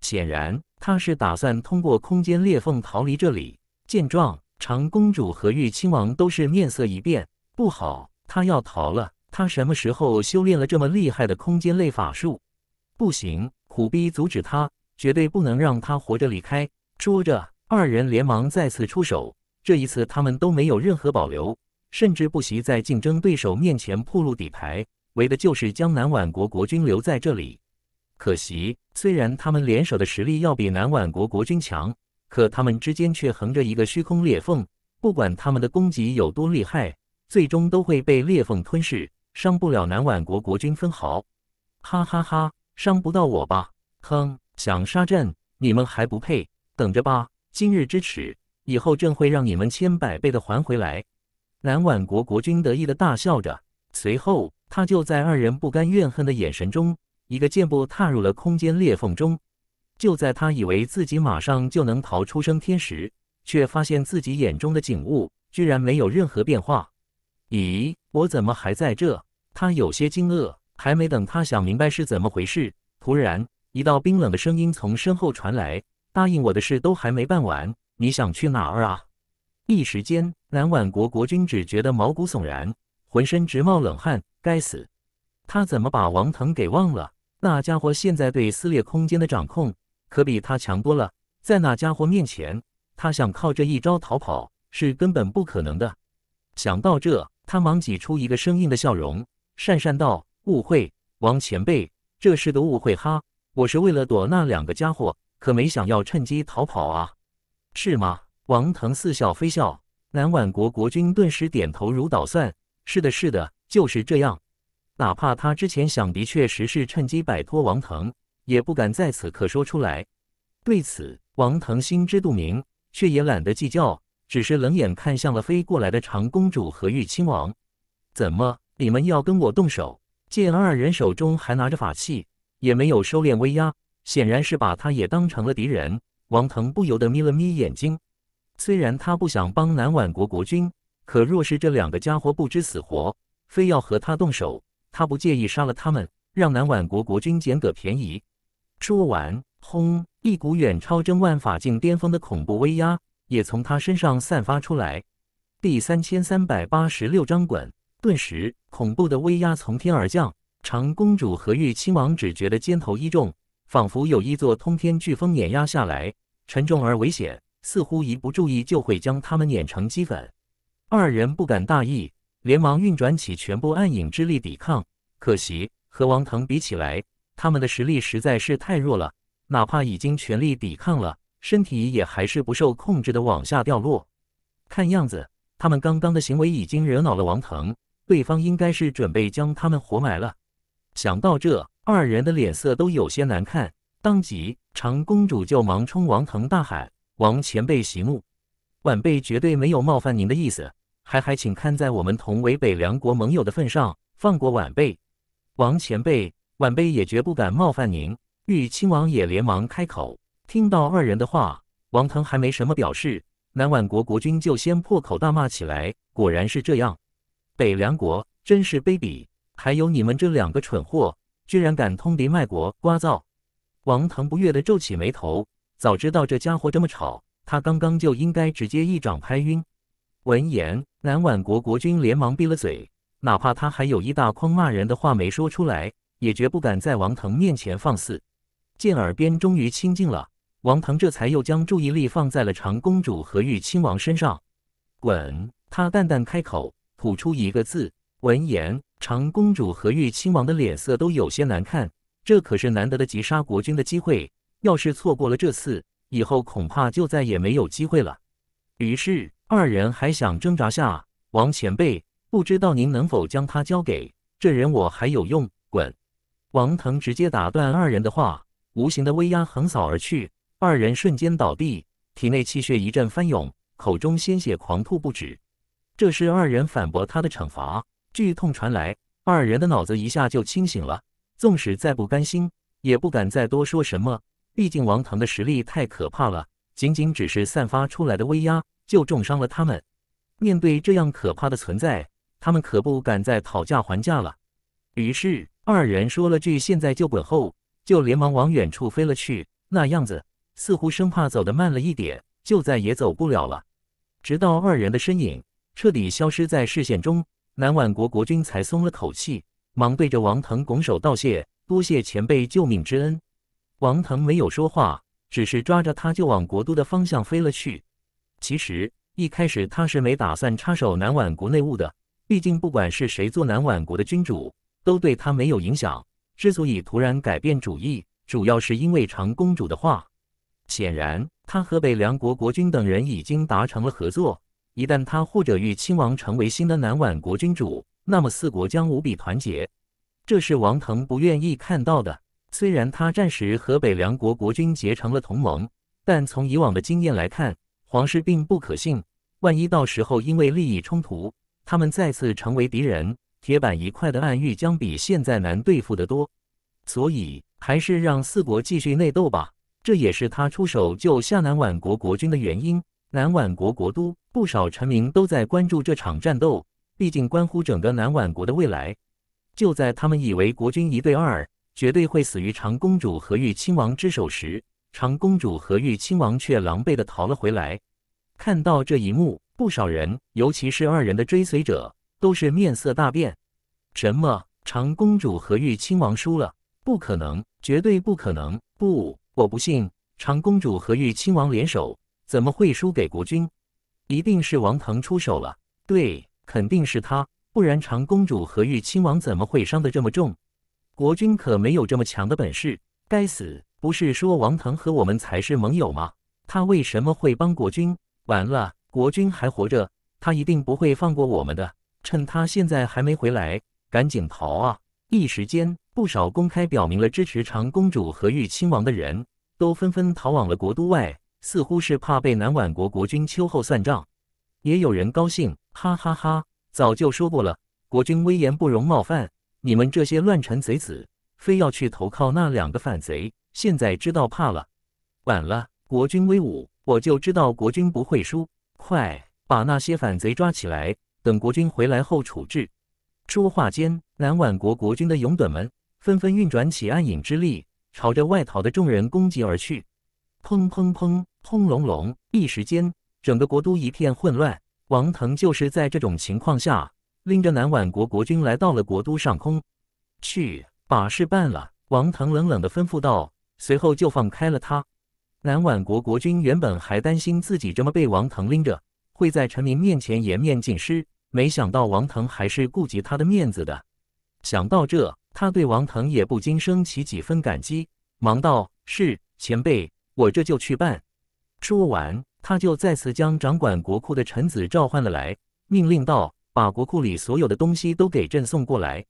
显然，他是打算通过空间裂缝逃离这里。见状，长公主和玉亲王都是面色一变，不好，他要逃了！他什么时候修炼了这么厉害的空间类法术？不行，苦逼阻止他，绝对不能让他活着离开！说着，二人连忙再次出手，这一次他们都没有任何保留，甚至不惜在竞争对手面前暴露底牌，为的就是将南宛国国君留在这里。可惜，虽然他们联手的实力要比南宛国国君强，可他们之间却横着一个虚空裂缝。不管他们的攻击有多厉害，最终都会被裂缝吞噬，伤不了南宛国国君分毫。哈哈哈，伤不到我吧？哼，想杀朕，你们还不配！等着吧，今日之耻，以后朕会让你们千百倍的还回来。南宛国国君得意的大笑着，随后他就在二人不甘怨恨的眼神中。一个箭步踏入了空间裂缝中，就在他以为自己马上就能逃出生天时，却发现自己眼中的景物居然没有任何变化。咦，我怎么还在这？他有些惊愕。还没等他想明白是怎么回事，突然一道冰冷的声音从身后传来：“答应我的事都还没办完，你想去哪儿啊？”一时间，南宛国国君只觉得毛骨悚然，浑身直冒冷汗。该死，他怎么把王腾给忘了？那家伙现在对撕裂空间的掌控可比他强多了，在那家伙面前，他想靠这一招逃跑是根本不可能的。想到这，他忙挤出一个生硬的笑容，讪讪道：“误会，王前辈，这是个误会哈，我是为了躲那两个家伙，可没想要趁机逃跑啊，是吗？”王腾似笑非笑，南宛国国君顿时点头如捣蒜：“是的，是的，就是这样。”哪怕他之前想的确实是趁机摆脱王腾，也不敢在此刻说出来。对此，王腾心知肚明，却也懒得计较，只是冷眼看向了飞过来的长公主和玉亲王。怎么，你们要跟我动手？见二人手中还拿着法器，也没有收敛威压，显然是把他也当成了敌人。王腾不由得眯了眯眼睛。虽然他不想帮南宛国国君，可若是这两个家伙不知死活，非要和他动手，他不介意杀了他们，让南宛国国君捡个便宜。说完，轰！一股远超真万法境巅峰的恐怖威压也从他身上散发出来。第三千三百八十六章滚！顿时，恐怖的威压从天而降，长公主和玉亲王只觉得肩头一重，仿佛有一座通天巨峰碾压下来，沉重而危险，似乎一不注意就会将他们碾成齑粉。二人不敢大意。连忙运转起全部暗影之力抵抗，可惜和王腾比起来，他们的实力实在是太弱了。哪怕已经全力抵抗了，身体也还是不受控制的往下掉落。看样子，他们刚刚的行为已经惹恼了王腾，对方应该是准备将他们活埋了。想到这，二人的脸色都有些难看。当即，长公主就忙冲王腾大喊：“王前辈息怒，晚辈绝对没有冒犯您的意思。”还还请看在我们同为北凉国盟友的份上，放过晚辈。王前辈，晚辈也绝不敢冒犯您。玉亲王也连忙开口。听到二人的话，王腾还没什么表示，南宛国国君就先破口大骂起来。果然是这样，北凉国真是卑鄙！还有你们这两个蠢货，居然敢通敌卖国！瓜噪！王腾不悦的皱起眉头，早知道这家伙这么吵，他刚刚就应该直接一掌拍晕。闻言，南宛国国君连忙闭了嘴，哪怕他还有一大筐骂人的话没说出来，也绝不敢在王腾面前放肆。见耳边终于清静了，王腾这才又将注意力放在了长公主和玉亲王身上。滚！他淡淡开口，吐出一个字。闻言，长公主和玉亲王的脸色都有些难看。这可是难得的击杀国君的机会，要是错过了这次，以后恐怕就再也没有机会了。于是，二人还想挣扎下。王前辈，不知道您能否将他交给这人？我还有用。滚！王腾直接打断二人的话，无形的威压横扫而去，二人瞬间倒地，体内气血一阵翻涌，口中鲜血狂吐不止。这是二人反驳他的惩罚，剧痛传来，二人的脑子一下就清醒了。纵使再不甘心，也不敢再多说什么。毕竟王腾的实力太可怕了。仅仅只是散发出来的威压，就重伤了他们。面对这样可怕的存在，他们可不敢再讨价还价了。于是二人说了句“现在就滚”后，就连忙往远处飞了去。那样子似乎生怕走得慢了一点，就再也走不了了。直到二人的身影彻底消失在视线中，南宛国国君才松了口气，忙对着王腾拱手道谢：“多谢前辈救命之恩。”王腾没有说话。只是抓着他就往国都的方向飞了去。其实一开始他是没打算插手南宛国内务的，毕竟不管是谁做南宛国的君主，都对他没有影响。之所以突然改变主意，主要是因为长公主的话。显然，他和北凉国国君等人已经达成了合作。一旦他或者玉亲王成为新的南宛国君主，那么四国将无比团结，这是王腾不愿意看到的。虽然他暂时和北梁国国君结成了同盟，但从以往的经验来看，皇室并不可信。万一到时候因为利益冲突，他们再次成为敌人，铁板一块的暗玉将比现在难对付得多。所以，还是让四国继续内斗吧。这也是他出手救下南宛国国君的原因。南宛国国都不少臣民都在关注这场战斗，毕竟关乎整个南宛国的未来。就在他们以为国君一对二。绝对会死于长公主和玉亲王之手时，长公主和玉亲王却狼狈地逃了回来。看到这一幕，不少人，尤其是二人的追随者，都是面色大变。什么？长公主和玉亲王输了？不可能，绝对不可能！不，我不信！长公主和玉亲王联手，怎么会输给国君？一定是王腾出手了。对，肯定是他，不然长公主和玉亲王怎么会伤得这么重？国君可没有这么强的本事！该死，不是说王腾和我们才是盟友吗？他为什么会帮国君？完了，国君还活着，他一定不会放过我们的！趁他现在还没回来，赶紧逃啊！一时间，不少公开表明了支持长公主和玉亲王的人都纷纷逃往了国都外，似乎是怕被南宛国国君秋后算账。也有人高兴，哈哈哈，早就说过了，国君威严不容冒犯。你们这些乱臣贼子，非要去投靠那两个反贼，现在知道怕了，晚了！国军威武，我就知道国军不会输。快把那些反贼抓起来，等国军回来后处置。说话间，南宛国国军的勇盾们纷纷运转起暗影之力，朝着外逃的众人攻击而去。砰砰砰砰隆隆，一时间，整个国都一片混乱。王腾就是在这种情况下。拎着南宛国国君来到了国都上空，去把事办了。王腾冷冷地吩咐道，随后就放开了他。南宛国国君原本还担心自己这么被王腾拎着，会在臣民面前颜面尽失，没想到王腾还是顾及他的面子的。想到这，他对王腾也不禁升起几分感激，忙道：“是前辈，我这就去办。”说完，他就再次将掌管国库的臣子召唤了来，命令道。把国库里所有的东西都给朕送过来。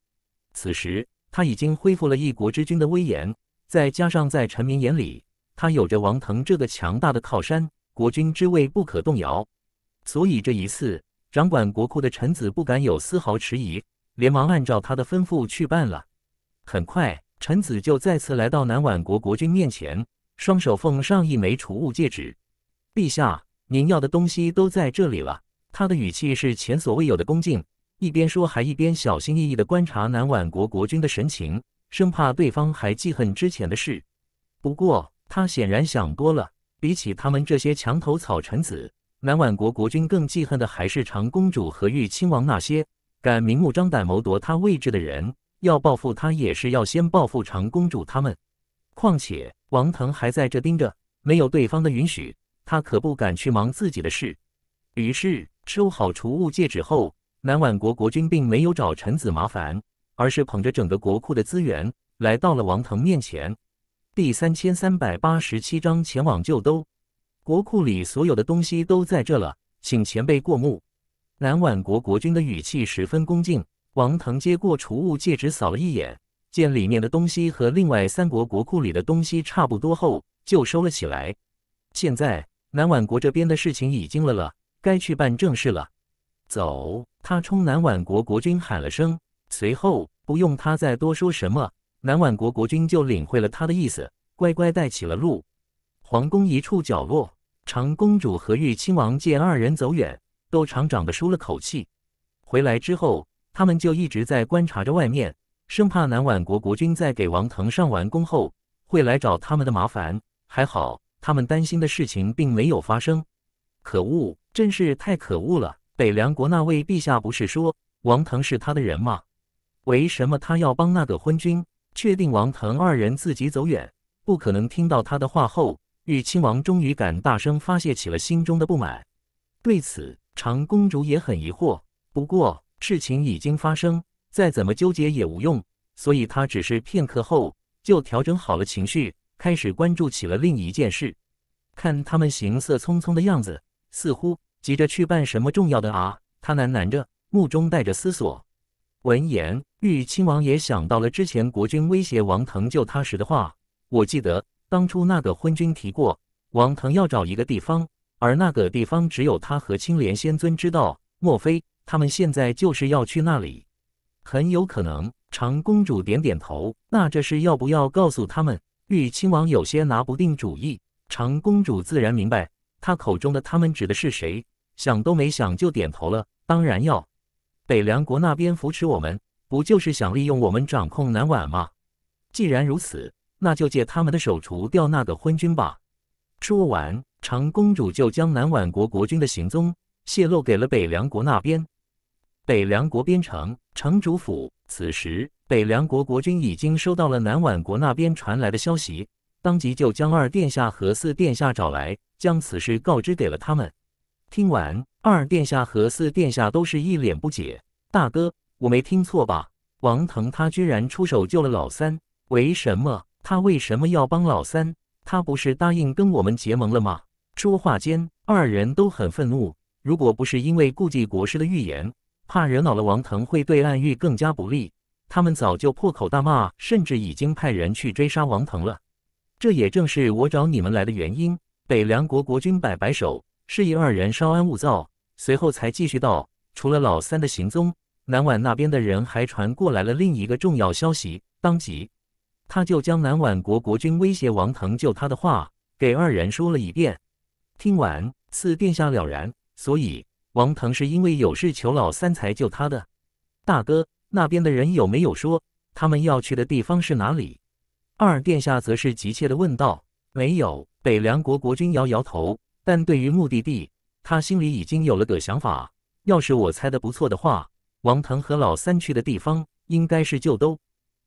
此时他已经恢复了一国之君的威严，再加上在臣民眼里，他有着王腾这个强大的靠山，国君之位不可动摇。所以这一次，掌管国库的臣子不敢有丝毫迟疑，连忙按照他的吩咐去办了。很快，臣子就再次来到南宛国国君面前，双手奉上一枚储物戒指。陛下，您要的东西都在这里了。他的语气是前所未有的恭敬，一边说还一边小心翼翼地观察南宛国国君的神情，生怕对方还记恨之前的事。不过他显然想多了，比起他们这些墙头草臣子，南宛国国君更记恨的还是长公主和玉亲王那些敢明目张胆谋夺他位置的人。要报复他，也是要先报复长公主他们。况且王腾还在这盯着，没有对方的允许，他可不敢去忙自己的事。于是。收好储物戒指后，南宛国国君并没有找臣子麻烦，而是捧着整个国库的资源来到了王腾面前。第三千三百八十七章前往旧都，国库里所有的东西都在这了，请前辈过目。南宛国国君的语气十分恭敬。王腾接过储物戒指，扫了一眼，见里面的东西和另外三国国库里的东西差不多后，就收了起来。现在南宛国这边的事情已经了了。该去办正事了，走！他冲南宛国国君喊了声，随后不用他再多说什么，南宛国国君就领会了他的意思，乖乖带起了路。皇宫一处角落，长公主和玉亲王见二人走远，都长长的舒了口气。回来之后，他们就一直在观察着外面，生怕南宛国国君在给王腾上完宫后会来找他们的麻烦。还好，他们担心的事情并没有发生。可恶，真是太可恶了！北凉国那位陛下不是说王腾是他的人吗？为什么他要帮那个昏君？确定王腾二人自己走远，不可能听到他的话后，玉亲王终于敢大声发泄起了心中的不满。对此，长公主也很疑惑。不过事情已经发生，再怎么纠结也无用，所以她只是片刻后就调整好了情绪，开始关注起了另一件事。看他们行色匆匆的样子。似乎急着去办什么重要的啊！他喃喃着，目中带着思索。闻言，玉亲王也想到了之前国君威胁王腾救他时的话。我记得当初那个昏君提过，王腾要找一个地方，而那个地方只有他和青莲仙尊知道。莫非他们现在就是要去那里？很有可能。长公主点点头。那这事要不要告诉他们？玉亲王有些拿不定主意。长公主自然明白。他口中的“他们”指的是谁？想都没想就点头了。当然要，北凉国那边扶持我们，不就是想利用我们掌控南宛吗？既然如此，那就借他们的手除掉那个昏君吧。说完，长公主就将南宛国国君的行踪泄露给了北凉国那边。北凉国边城城主府，此时北凉国国君已经收到了南宛国那边传来的消息。当即就将二殿下和四殿下找来，将此事告知给了他们。听完，二殿下和四殿下都是一脸不解：“大哥，我没听错吧？王腾他居然出手救了老三，为什么？他为什么要帮老三？他不是答应跟我们结盟了吗？”说话间，二人都很愤怒。如果不是因为顾忌国师的预言，怕惹恼了王腾会对暗玉更加不利，他们早就破口大骂，甚至已经派人去追杀王腾了。这也正是我找你们来的原因。北凉国国君摆摆手，示意二人稍安勿躁，随后才继续道：“除了老三的行踪，南宛那边的人还传过来了另一个重要消息。当即，他就将南宛国国君威胁王腾救他的话给二人说了一遍。听完，四殿下了然，所以王腾是因为有事求老三才救他的。大哥，那边的人有没有说他们要去的地方是哪里？”二殿下则是急切地问道：“没有。”北凉国国君摇摇头。但对于目的地，他心里已经有了个想法。要是我猜的不错的话，王腾和老三去的地方应该是旧都。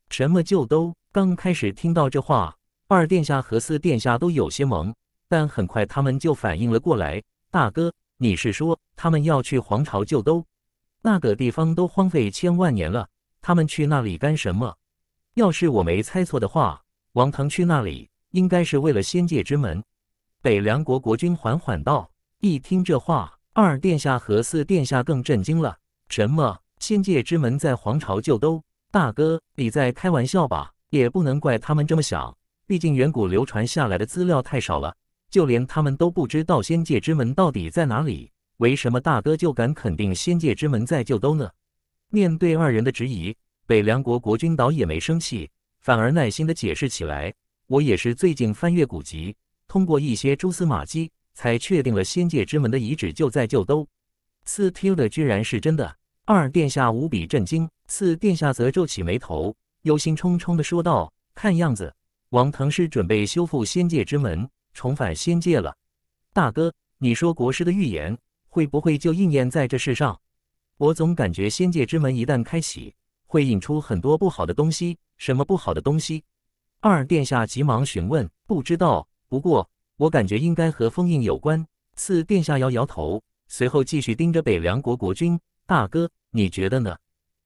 什么旧都？刚开始听到这话，二殿下和四殿下都有些懵。但很快他们就反应了过来：“大哥，你是说他们要去皇朝旧都？那个地方都荒废千万年了，他们去那里干什么？”要是我没猜错的话，王腾去那里应该是为了仙界之门。北凉国国君缓缓道：“一听这话，二殿下和四殿下更震惊了。什么仙界之门在皇朝就都？大哥，你在开玩笑吧？也不能怪他们这么想，毕竟远古流传下来的资料太少了，就连他们都不知道仙界之门到底在哪里。为什么大哥就敢肯定仙界之门在就都呢？”面对二人的质疑。北凉国国君倒也没生气，反而耐心地解释起来：“我也是最近翻阅古籍，通过一些蛛丝马迹，才确定了仙界之门的遗址就在旧都。四贴的居然是真的！”二殿下无比震惊，四殿下则皱起眉头，忧心忡忡地说道：“看样子，王腾师准备修复仙界之门，重返仙界了。大哥，你说国师的预言会不会就应验在这世上？我总感觉仙界之门一旦开启……”会引出很多不好的东西，什么不好的东西？二殿下急忙询问。不知道，不过我感觉应该和封印有关。四殿下摇摇头，随后继续盯着北凉国国君。大哥，你觉得呢？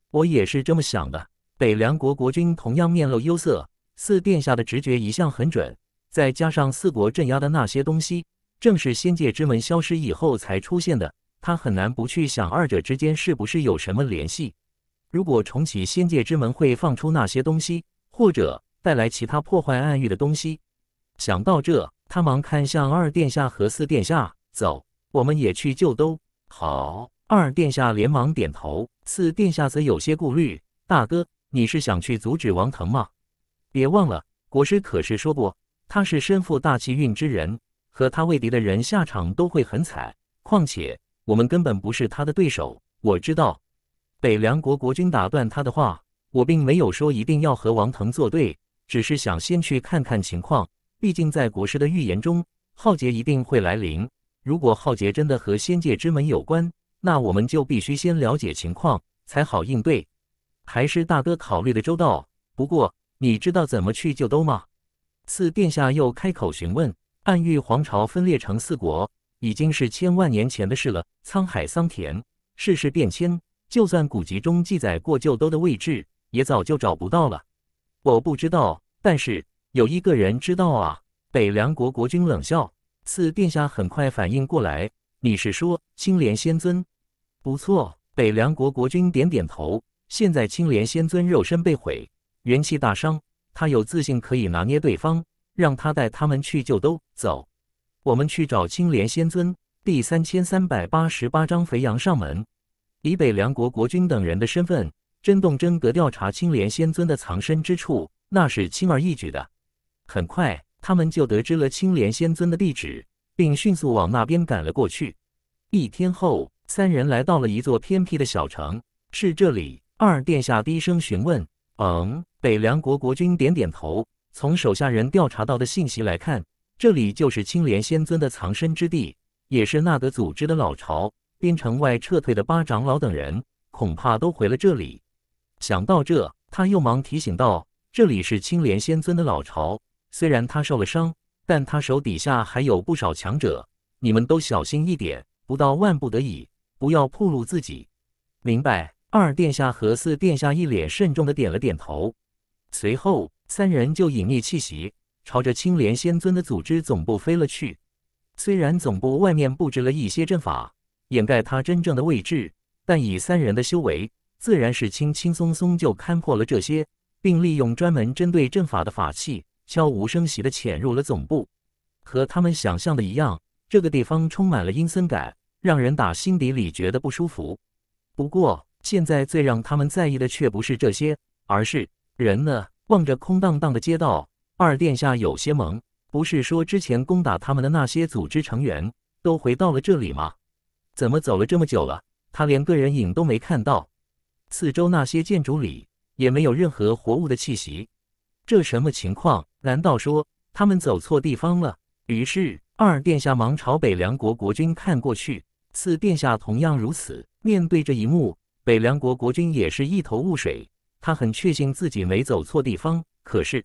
我也是这么想的。北凉国国君同样面露忧色。四殿下的直觉一向很准，再加上四国镇压的那些东西，正是仙界之门消失以后才出现的，他很难不去想二者之间是不是有什么联系。如果重启仙界之门，会放出那些东西，或者带来其他破坏暗域的东西。想到这，他忙看向二殿下和四殿下：“走，我们也去救都。”好。二殿下连忙点头，四殿下则有些顾虑：“大哥，你是想去阻止王腾吗？别忘了，国师可是说过，他是身负大气运之人，和他为敌的人下场都会很惨。况且，我们根本不是他的对手。我知道。”北凉国国君打断他的话：“我并没有说一定要和王腾作对，只是想先去看看情况。毕竟在国师的预言中，浩劫一定会来临。如果浩劫真的和仙界之门有关，那我们就必须先了解情况，才好应对。还是大哥考虑的周到。不过，你知道怎么去救都吗？”四殿下又开口询问，暗喻皇朝分裂成四国，已经是千万年前的事了。沧海桑田，世事变迁。就算古籍中记载过旧都的位置，也早就找不到了。我不知道，但是有一个人知道啊！北凉国国君冷笑。四殿下很快反应过来，你是说青莲仙尊？不错，北凉国国君点点头。现在青莲仙尊肉身被毁，元气大伤，他有自信可以拿捏对方，让他带他们去旧都。走，我们去找青莲仙尊。第三千三百八十八章：肥羊上门。以北梁国国君等人的身份，真动真格调查青莲仙尊的藏身之处，那是轻而易举的。很快，他们就得知了青莲仙尊的地址，并迅速往那边赶了过去。一天后，三人来到了一座偏僻的小城。是这里？二殿下低声询问。嗯，北梁国国君点点头。从手下人调查到的信息来看，这里就是青莲仙尊的藏身之地，也是那个组织的老巢。边城外撤退的八长老等人恐怕都回了这里。想到这，他又忙提醒道：“这里是青莲仙尊的老巢，虽然他受了伤，但他手底下还有不少强者，你们都小心一点，不到万不得已，不要暴露自己。”明白。二殿下和四殿下一脸慎重的点了点头。随后，三人就隐匿气息，朝着青莲仙尊的组织总部飞了去。虽然总部外面布置了一些阵法。掩盖他真正的位置，但以三人的修为，自然是轻轻松松就看破了这些，并利用专门针对阵法的法器，悄无声息地潜入了总部。和他们想象的一样，这个地方充满了阴森感，让人打心底里觉得不舒服。不过，现在最让他们在意的却不是这些，而是人呢？望着空荡荡的街道，二殿下有些懵：不是说之前攻打他们的那些组织成员都回到了这里吗？怎么走了这么久了？他连个人影都没看到，四周那些建筑里也没有任何活物的气息。这什么情况？难道说他们走错地方了？于是二殿下忙朝北凉国国君看过去，四殿下同样如此。面对这一幕，北凉国国君也是一头雾水。他很确信自己没走错地方，可是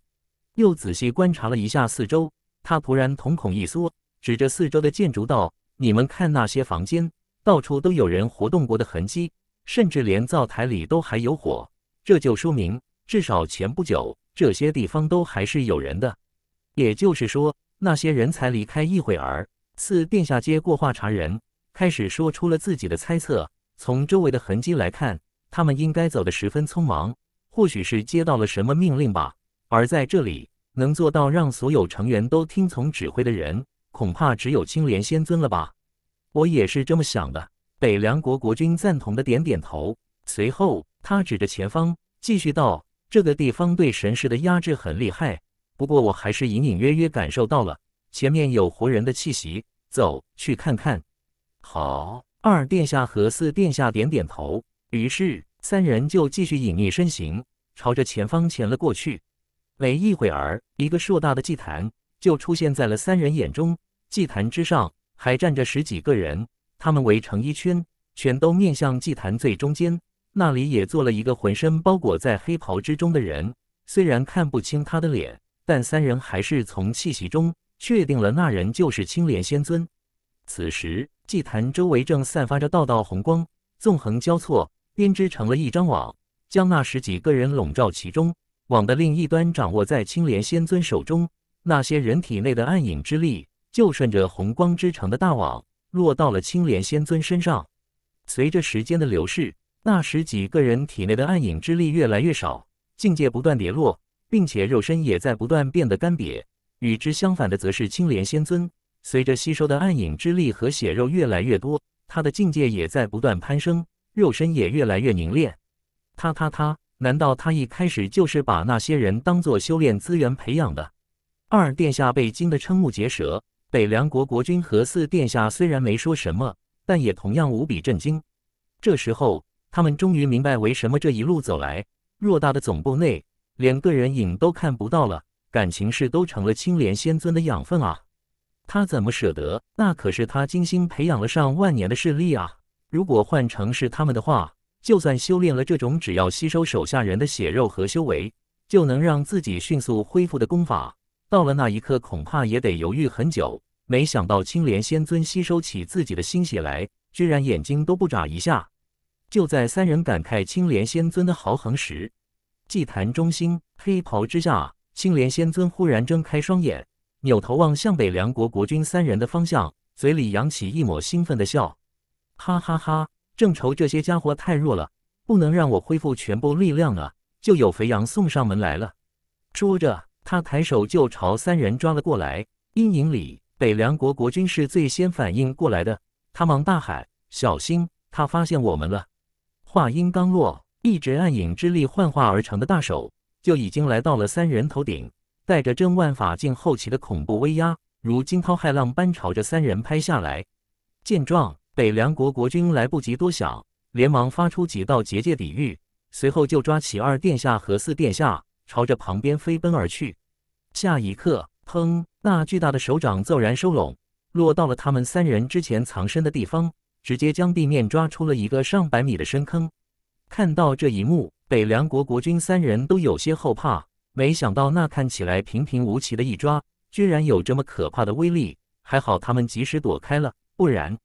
又仔细观察了一下四周，他突然瞳孔一缩，指着四周的建筑道：“你们看那些房间。”到处都有人活动过的痕迹，甚至连灶台里都还有火，这就说明至少前不久这些地方都还是有人的。也就是说，那些人才离开一会儿。四殿下接过话茬，人开始说出了自己的猜测：从周围的痕迹来看，他们应该走的十分匆忙，或许是接到了什么命令吧。而在这里能做到让所有成员都听从指挥的人，恐怕只有青莲仙尊了吧。我也是这么想的。北凉国国君赞同的点点头，随后他指着前方，继续道：“这个地方对神识的压制很厉害，不过我还是隐隐约约感受到了前面有活人的气息，走去看看。”好，二殿下和四殿下点点头，于是三人就继续隐匿身形，朝着前方潜了过去。没一会儿，一个硕大的祭坛就出现在了三人眼中，祭坛之上。还站着十几个人，他们围成一圈，全都面向祭坛最中间。那里也坐了一个浑身包裹在黑袍之中的人，虽然看不清他的脸，但三人还是从气息中确定了那人就是青莲仙尊。此时，祭坛周围正散发着道道红光，纵横交错，编织成了一张网，将那十几个人笼罩其中。网的另一端掌握在青莲仙尊手中，那些人体内的暗影之力。就顺着红光之城的大网落到了青莲仙尊身上。随着时间的流逝，那十几个人体内的暗影之力越来越少，境界不断跌落，并且肉身也在不断变得干瘪。与之相反的则是青莲仙尊，随着吸收的暗影之力和血肉越来越多，他的境界也在不断攀升，肉身也越来越凝练。他他他，难道他一开始就是把那些人当做修炼资源培养的？二殿下被惊得瞠目结舌。北凉国国君和四殿下虽然没说什么，但也同样无比震惊。这时候，他们终于明白为什么这一路走来，偌大的总部内连个人影都看不到了，感情是都成了青莲仙尊的养分啊！他怎么舍得？那可是他精心培养了上万年的势力啊！如果换成是他们的话，就算修炼了这种只要吸收手下人的血肉和修为，就能让自己迅速恢复的功法。到了那一刻，恐怕也得犹豫很久。没想到青莲仙尊吸收起自己的心血来，居然眼睛都不眨一下。就在三人感慨青莲仙尊的豪横时，祭坛中心黑袍之下，青莲仙尊忽然睁开双眼，扭头望向北凉国国君三人的方向，嘴里扬起一抹兴奋的笑：“哈哈哈！正愁这些家伙太弱了，不能让我恢复全部力量啊，就有肥羊送上门来了。”说着。他抬手就朝三人抓了过来，阴影里北凉国国君是最先反应过来的，他忙大喊：“小心！”他发现我们了。话音刚落，一只暗影之力幻化而成的大手就已经来到了三人头顶，带着真万法境后期的恐怖威压，如惊涛骇浪般朝着三人拍下来。见状，北凉国国君来不及多想，连忙发出几道结界抵御，随后就抓起二殿下和四殿下。朝着旁边飞奔而去，下一刻，砰！那巨大的手掌骤然收拢，落到了他们三人之前藏身的地方，直接将地面抓出了一个上百米的深坑。看到这一幕，北凉国国君三人都有些后怕，没想到那看起来平平无奇的一抓，居然有这么可怕的威力。还好他们及时躲开了，不然……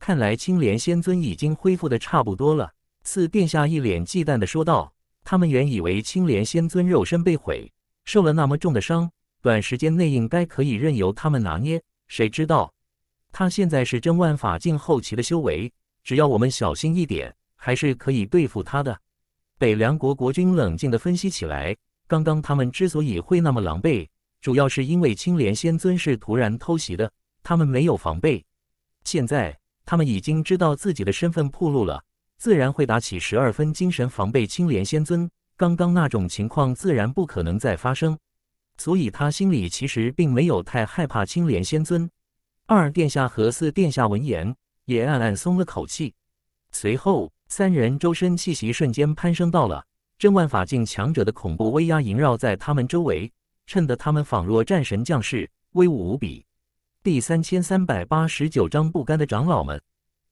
看来青莲仙尊已经恢复的差不多了，四殿下一脸忌惮的说道。他们原以为青莲仙尊肉身被毁，受了那么重的伤，短时间内应该可以任由他们拿捏。谁知道他现在是真万法境后期的修为，只要我们小心一点，还是可以对付他的。北凉国国君冷静地分析起来：，刚刚他们之所以会那么狼狈，主要是因为青莲仙尊是突然偷袭的，他们没有防备。现在他们已经知道自己的身份暴露了。自然会打起十二分精神防备青莲仙尊。刚刚那种情况自然不可能再发生，所以他心里其实并没有太害怕青莲仙尊。二殿下和四殿下闻言也暗暗松了口气，随后三人周身气息瞬间攀升到了真万法境强者的恐怖威压萦绕在他们周围，衬得他们仿若战神将士，威武无比。第三千三百八十九章不甘的长老们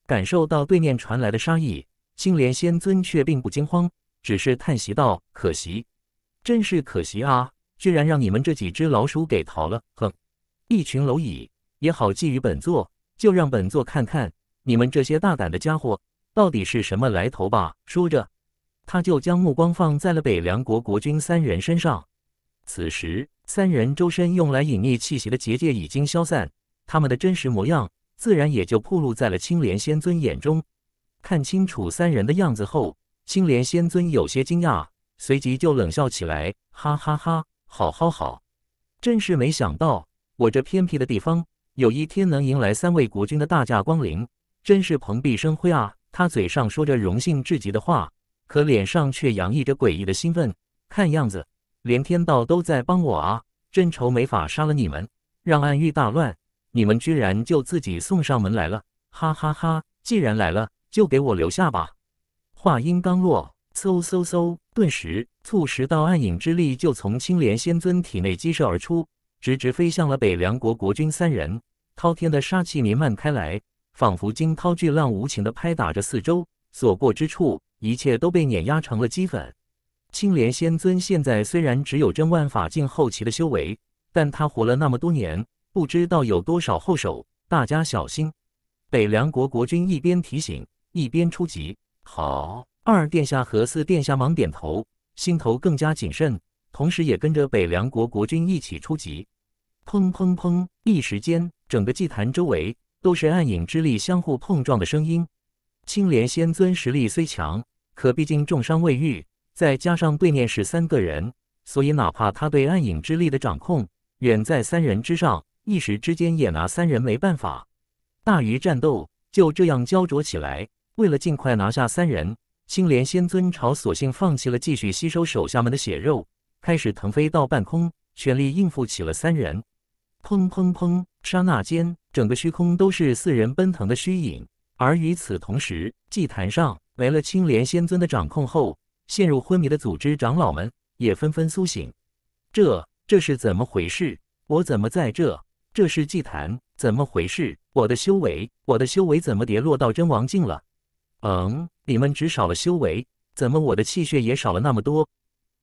感受到对面传来的杀意。青莲仙尊却并不惊慌，只是叹息道：“可惜，真是可惜啊！居然让你们这几只老鼠给逃了。哼，一群蝼蚁也好觊觎本座，就让本座看看你们这些大胆的家伙到底是什么来头吧。”说着，他就将目光放在了北凉国国君三人身上。此时，三人周身用来隐匿气息的结界已经消散，他们的真实模样自然也就暴露在了青莲仙尊眼中。看清楚三人的样子后，青莲仙尊有些惊讶，随即就冷笑起来：“哈哈哈，好好好，真是没想到，我这偏僻的地方有一天能迎来三位国君的大驾光临，真是蓬荜生辉啊！”他嘴上说着荣幸至极的话，可脸上却洋溢着诡异的兴奋。看样子，连天道都在帮我啊！真愁没法杀了你们，让暗域大乱，你们居然就自己送上门来了！哈哈哈，既然来了。就给我留下吧！话音刚落，嗖嗖嗖，顿时，促十道暗影之力就从青莲仙尊体内激射而出，直直飞向了北凉国国君三人。滔天的杀气弥漫开来，仿佛惊涛巨浪无情的拍打着四周，所过之处，一切都被碾压成了齑粉。青莲仙尊现在虽然只有真万法境后期的修为，但他活了那么多年，不知道有多少后手。大家小心！北凉国国君一边提醒。一边出击，好！二殿下和四殿下忙点头，心头更加谨慎，同时也跟着北凉国国君一起出击。砰砰砰！一时间，整个祭坛周围都是暗影之力相互碰撞的声音。青莲仙尊实力虽强，可毕竟重伤未愈，再加上对面是三个人，所以哪怕他对暗影之力的掌控远在三人之上，一时之间也拿三人没办法。大鱼战斗就这样焦灼起来。为了尽快拿下三人，青莲仙尊朝索性放弃了继续吸收手下们的血肉，开始腾飞到半空，全力应付起了三人。砰砰砰！刹那间，整个虚空都是四人奔腾的虚影。而与此同时，祭坛上没了青莲仙尊的掌控后，陷入昏迷的组织长老们也纷纷苏醒。这这是怎么回事？我怎么在这？这是祭坛？怎么回事？我的修为，我的修为怎么跌落到真王境了？嗯，你们只少了修为，怎么我的气血也少了那么多？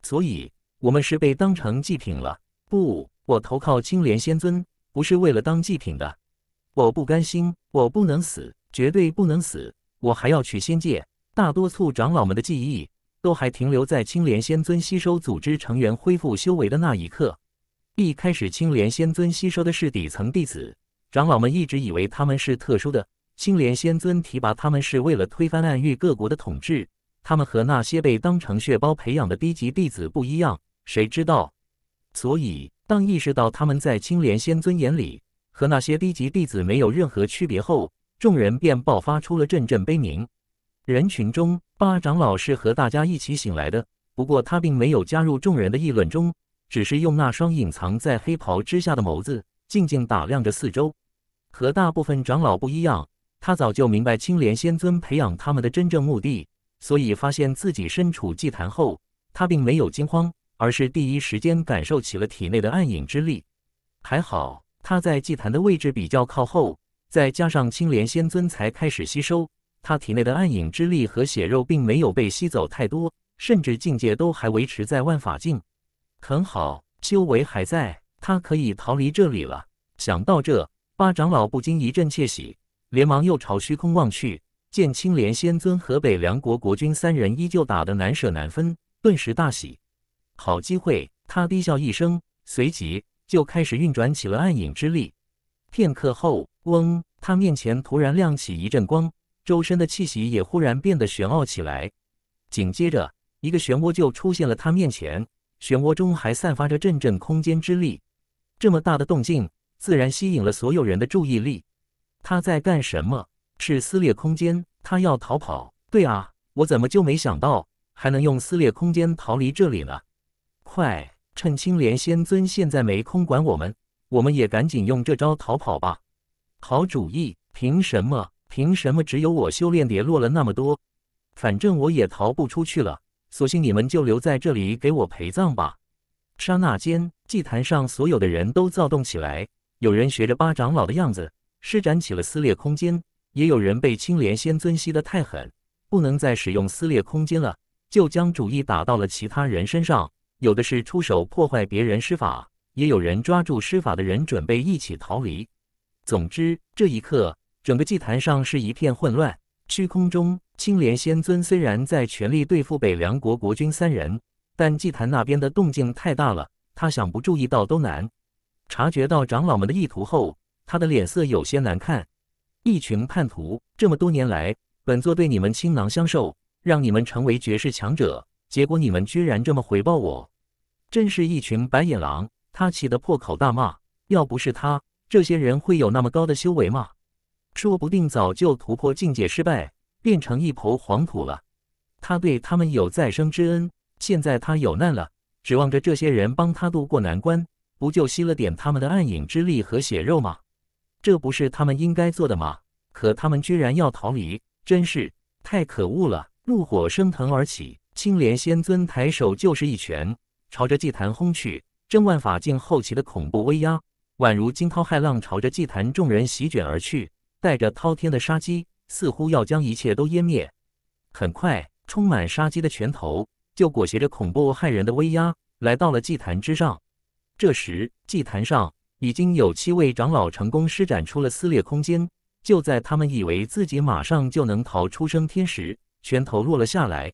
所以，我们是被当成祭品了？不，我投靠青莲仙尊，不是为了当祭品的。我不甘心，我不能死，绝对不能死，我还要去仙界。大多数长老们的记忆都还停留在青莲仙尊吸收组织成员恢复修为的那一刻。一开始，青莲仙尊吸收的是底层弟子，长老们一直以为他们是特殊的。青莲仙尊提拔他们是为了推翻暗域各国的统治。他们和那些被当成血包培养的低级弟子不一样。谁知道？所以当意识到他们在青莲仙尊眼里和那些低级弟子没有任何区别后，众人便爆发出了阵阵悲鸣。人群中，八长老是和大家一起醒来的，不过他并没有加入众人的议论中，只是用那双隐藏在黑袍之下的眸子静静打量着四周。和大部分长老不一样。他早就明白青莲仙尊培养他们的真正目的，所以发现自己身处祭坛后，他并没有惊慌，而是第一时间感受起了体内的暗影之力。还好他在祭坛的位置比较靠后，再加上青莲仙尊才开始吸收他体内的暗影之力和血肉，并没有被吸走太多，甚至境界都还维持在万法境。很好，修为还在，他可以逃离这里了。想到这，八长老不禁一阵窃喜。连忙又朝虚空望去，见青莲仙尊和北凉国国君三人依旧打得难舍难分，顿时大喜。好机会！他低笑一声，随即就开始运转起了暗影之力。片刻后，嗡，他面前突然亮起一阵光，周身的气息也忽然变得玄奥起来。紧接着，一个漩涡就出现了他面前，漩涡中还散发着阵阵空间之力。这么大的动静，自然吸引了所有人的注意力。他在干什么？是撕裂空间，他要逃跑。对啊，我怎么就没想到还能用撕裂空间逃离这里呢？快，趁青莲仙尊现在没空管我们，我们也赶紧用这招逃跑吧！好主意！凭什么？凭什么只有我修炼跌落了那么多？反正我也逃不出去了，索性你们就留在这里给我陪葬吧！刹那间，祭坛上所有的人都躁动起来，有人学着巴长老的样子。施展起了撕裂空间，也有人被青莲仙尊吸得太狠，不能再使用撕裂空间了，就将主意打到了其他人身上。有的是出手破坏别人施法，也有人抓住施法的人准备一起逃离。总之，这一刻，整个祭坛上是一片混乱。虚空中，青莲仙尊虽然在全力对付北凉国国君三人，但祭坛那边的动静太大了，他想不注意到都难。察觉到长老们的意图后。他的脸色有些难看，一群叛徒！这么多年来，本座对你们倾囊相授，让你们成为绝世强者，结果你们居然这么回报我，真是一群白眼狼！他气得破口大骂：“要不是他，这些人会有那么高的修为吗？说不定早就突破境界失败，变成一抔黄土了。”他对他们有再生之恩，现在他有难了，指望着这些人帮他度过难关，不就吸了点他们的暗影之力和血肉吗？这不是他们应该做的吗？可他们居然要逃离，真是太可恶了！怒火升腾而起，青莲仙尊抬手就是一拳，朝着祭坛轰去。真万法境后期的恐怖威压，宛如惊涛骇浪，朝着祭坛众人席卷而去，带着滔天的杀机，似乎要将一切都湮灭。很快，充满杀机的拳头就裹挟着恐怖骇人的威压，来到了祭坛之上。这时，祭坛上。已经有七位长老成功施展出了撕裂空间。就在他们以为自己马上就能逃出生天时，拳头落了下来。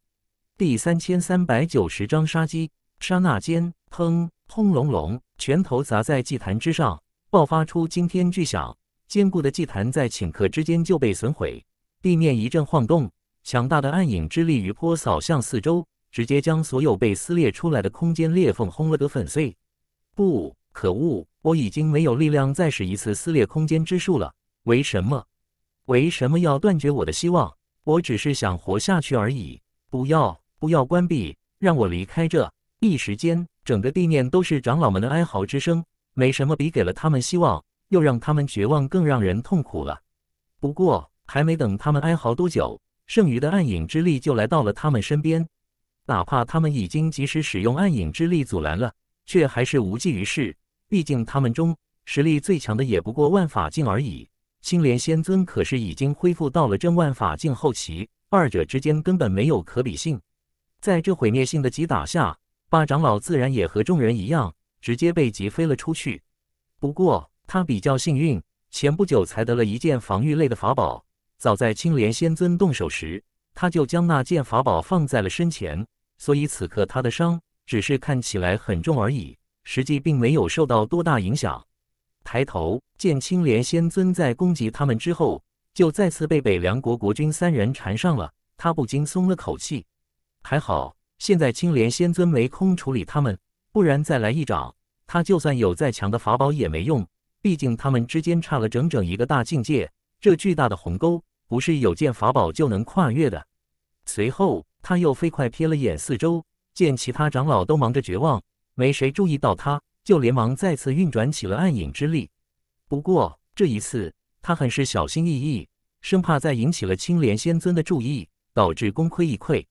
第三千三百九十章杀机。刹那间，砰！轰隆隆，拳头砸在祭坛之上，爆发出惊天巨响。坚固的祭坛在顷刻之间就被损毁，地面一阵晃动。强大的暗影之力余波扫向四周，直接将所有被撕裂出来的空间裂缝轰了个粉碎。不可恶！我已经没有力量再使一次撕裂空间之术了。为什么？为什么要断绝我的希望？我只是想活下去而已。不要，不要关闭，让我离开这。一时间，整个地面都是长老们的哀嚎之声。没什么比给了他们希望，又让他们绝望更让人痛苦了。不过，还没等他们哀嚎多久，剩余的暗影之力就来到了他们身边。哪怕他们已经及时使用暗影之力阻拦了，却还是无济于事。毕竟他们中实力最强的也不过万法境而已，青莲仙尊可是已经恢复到了真万法境后期，二者之间根本没有可比性。在这毁灭性的击打下，巴长老自然也和众人一样，直接被击飞了出去。不过他比较幸运，前不久才得了一件防御类的法宝，早在青莲仙尊动手时，他就将那件法宝放在了身前，所以此刻他的伤只是看起来很重而已。实际并没有受到多大影响。抬头见青莲仙尊在攻击他们之后，就再次被北凉国国君三人缠上了。他不禁松了口气，还好现在青莲仙尊没空处理他们，不然再来一掌，他就算有再强的法宝也没用。毕竟他们之间差了整整一个大境界，这巨大的鸿沟不是有件法宝就能跨越的。随后他又飞快瞥了眼四周，见其他长老都忙着绝望。没谁注意到他，就连忙再次运转起了暗影之力。不过这一次他很是小心翼翼，生怕再引起了青莲仙尊的注意，导致功亏一篑。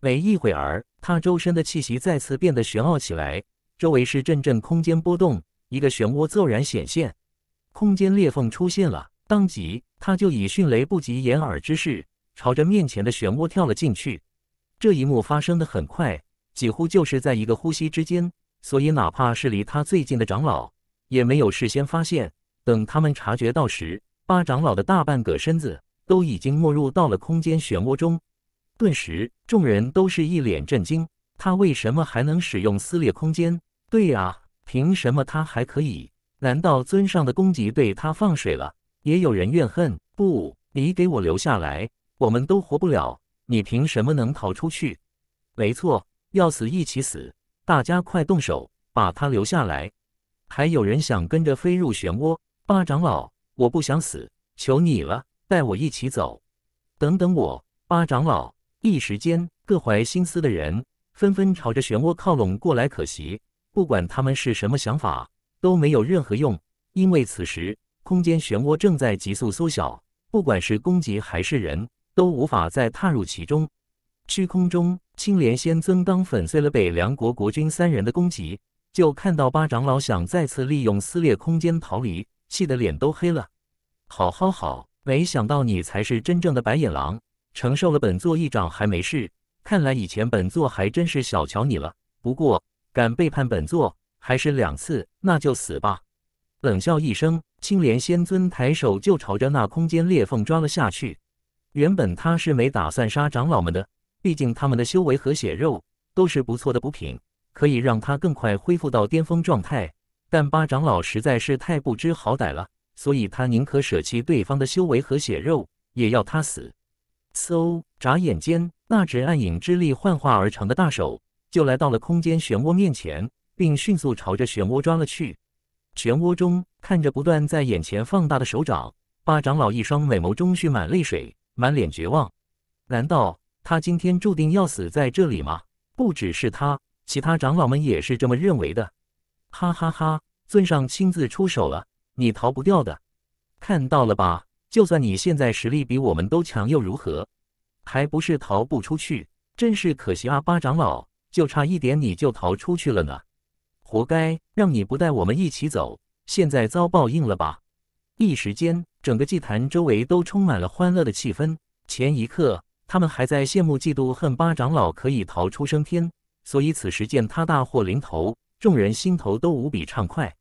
没一会儿，他周身的气息再次变得玄奥起来，周围是阵阵空间波动，一个漩涡骤然显现，空间裂缝出现了。当即，他就以迅雷不及掩耳之势朝着面前的漩涡跳了进去。这一幕发生的很快，几乎就是在一个呼吸之间。所以，哪怕是离他最近的长老，也没有事先发现。等他们察觉到时，八长老的大半个身子都已经没入到了空间漩涡中。顿时，众人都是一脸震惊：他为什么还能使用撕裂空间？对呀，凭什么他还可以？难道尊上的攻击对他放水了？也有人怨恨：不，你给我留下来，我们都活不了。你凭什么能逃出去？没错，要死一起死。大家快动手，把他留下来！还有人想跟着飞入漩涡。八长老，我不想死，求你了，带我一起走！等等我，八长老！一时间，各怀心思的人纷纷朝着漩涡靠拢过来。可惜，不管他们是什么想法，都没有任何用，因为此时空间漩涡正在急速缩小，不管是攻击还是人，都无法再踏入其中。虚空中。青莲仙尊刚粉碎了北凉国国君三人的攻击，就看到八长老想再次利用撕裂空间逃离，气得脸都黑了。好好好，没想到你才是真正的白眼狼，承受了本座一掌还没事，看来以前本座还真是小瞧你了。不过敢背叛本座，还是两次，那就死吧！冷笑一声，青莲仙尊抬手就朝着那空间裂缝抓了下去。原本他是没打算杀长老们的。毕竟他们的修为和血肉都是不错的补品，可以让他更快恢复到巅峰状态。但巴长老实在是太不知好歹了，所以他宁可舍弃对方的修为和血肉，也要他死。嗖！眨眼间，那只暗影之力幻化而成的大手就来到了空间漩涡面前，并迅速朝着漩涡抓了去。漩涡中看着不断在眼前放大的手掌，巴长老一双美眸中蓄满泪水，满脸绝望。难道？他今天注定要死在这里吗？不只是他，其他长老们也是这么认为的。哈哈哈！尊上亲自出手了，你逃不掉的。看到了吧？就算你现在实力比我们都强又如何？还不是逃不出去？真是可惜啊！巴长老，就差一点你就逃出去了呢。活该，让你不带我们一起走，现在遭报应了吧！一时间，整个祭坛周围都充满了欢乐的气氛。前一刻。他们还在羡慕、嫉妒、恨八长老可以逃出升天，所以此时见他大祸临头，众人心头都无比畅快。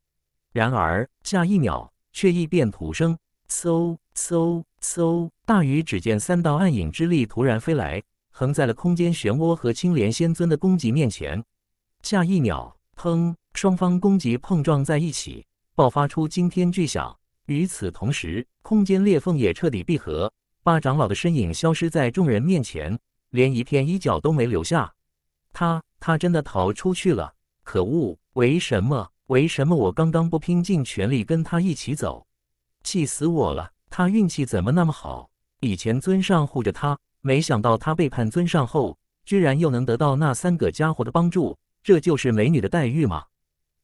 然而下一秒却异变土生，嗖嗖嗖！大禹只见三道暗影之力突然飞来，横在了空间漩涡和青莲仙尊的攻击面前。下一秒，砰！双方攻击碰撞在一起，爆发出惊天巨响。与此同时，空间裂缝也彻底闭合。八长老的身影消失在众人面前，连一片衣角都没留下。他，他真的逃出去了！可恶，为什么？为什么我刚刚不拼尽全力跟他一起走？气死我了！他运气怎么那么好？以前尊上护着他，没想到他背叛尊上后，居然又能得到那三个家伙的帮助。这就是美女的待遇吗？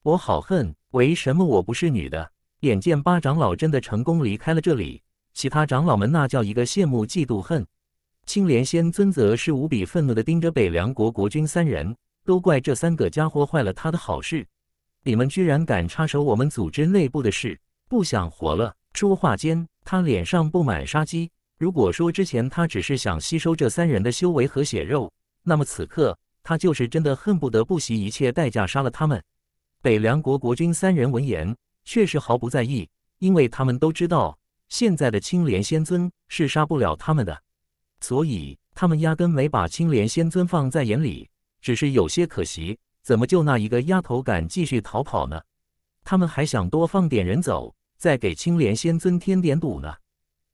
我好恨！为什么我不是女的？眼见八长老真的成功离开了这里。其他长老们那叫一个羡慕嫉妒恨，青莲仙尊则是无比愤怒的盯着北凉国国君三人，都怪这三个家伙坏了他的好事，你们居然敢插手我们组织内部的事，不想活了！说话间，他脸上布满杀机。如果说之前他只是想吸收这三人的修为和血肉，那么此刻他就是真的恨不得不惜一切代价杀了他们。北凉国国君三人闻言，却是毫不在意，因为他们都知道。现在的青莲仙尊是杀不了他们的，所以他们压根没把青莲仙尊放在眼里，只是有些可惜。怎么就那一个丫头敢继续逃跑呢？他们还想多放点人走，再给青莲仙尊添点堵呢。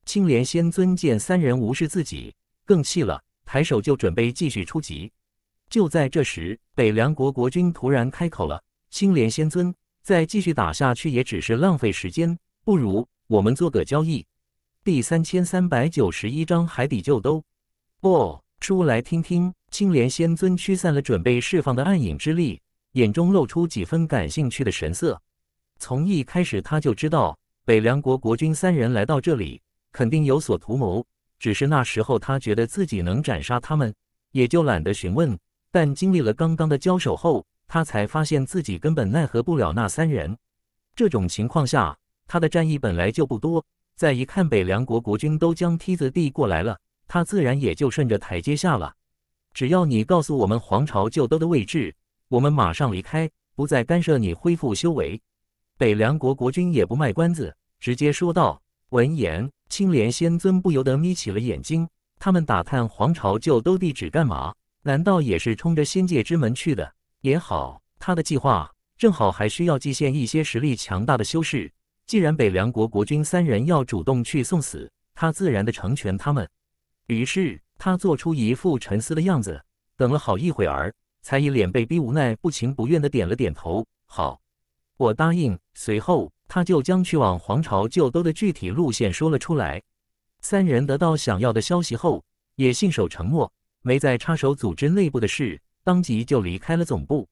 青莲仙尊见三人无视自己，更气了，抬手就准备继续出击。就在这时，北凉国国君突然开口了：“青莲仙尊，再继续打下去也只是浪费时间，不如……”我们做个交易。第三千三百九十一章海底旧兜。哦，出来听听。青莲仙尊驱散了准备释放的暗影之力，眼中露出几分感兴趣的神色。从一开始他就知道北凉国国君三人来到这里肯定有所图谋，只是那时候他觉得自己能斩杀他们，也就懒得询问。但经历了刚刚的交手后，他才发现自己根本奈何不了那三人。这种情况下。他的战意本来就不多，再一看北凉国国君都将梯子递过来了，他自然也就顺着台阶下了。只要你告诉我们皇朝旧都的位置，我们马上离开，不再干涉你恢复修为。北凉国国君也不卖关子，直接说道。闻言，青莲仙尊不由得眯起了眼睛。他们打探皇朝旧都地址干嘛？难道也是冲着仙界之门去的？也好，他的计划正好还需要祭献一些实力强大的修士。既然北凉国国君三人要主动去送死，他自然的成全他们。于是他做出一副沉思的样子，等了好一会儿，才一脸被逼无奈、不情不愿的点了点头：“好，我答应。”随后他就将去往皇朝旧都的具体路线说了出来。三人得到想要的消息后，也信守承诺，没再插手组织内部的事，当即就离开了总部。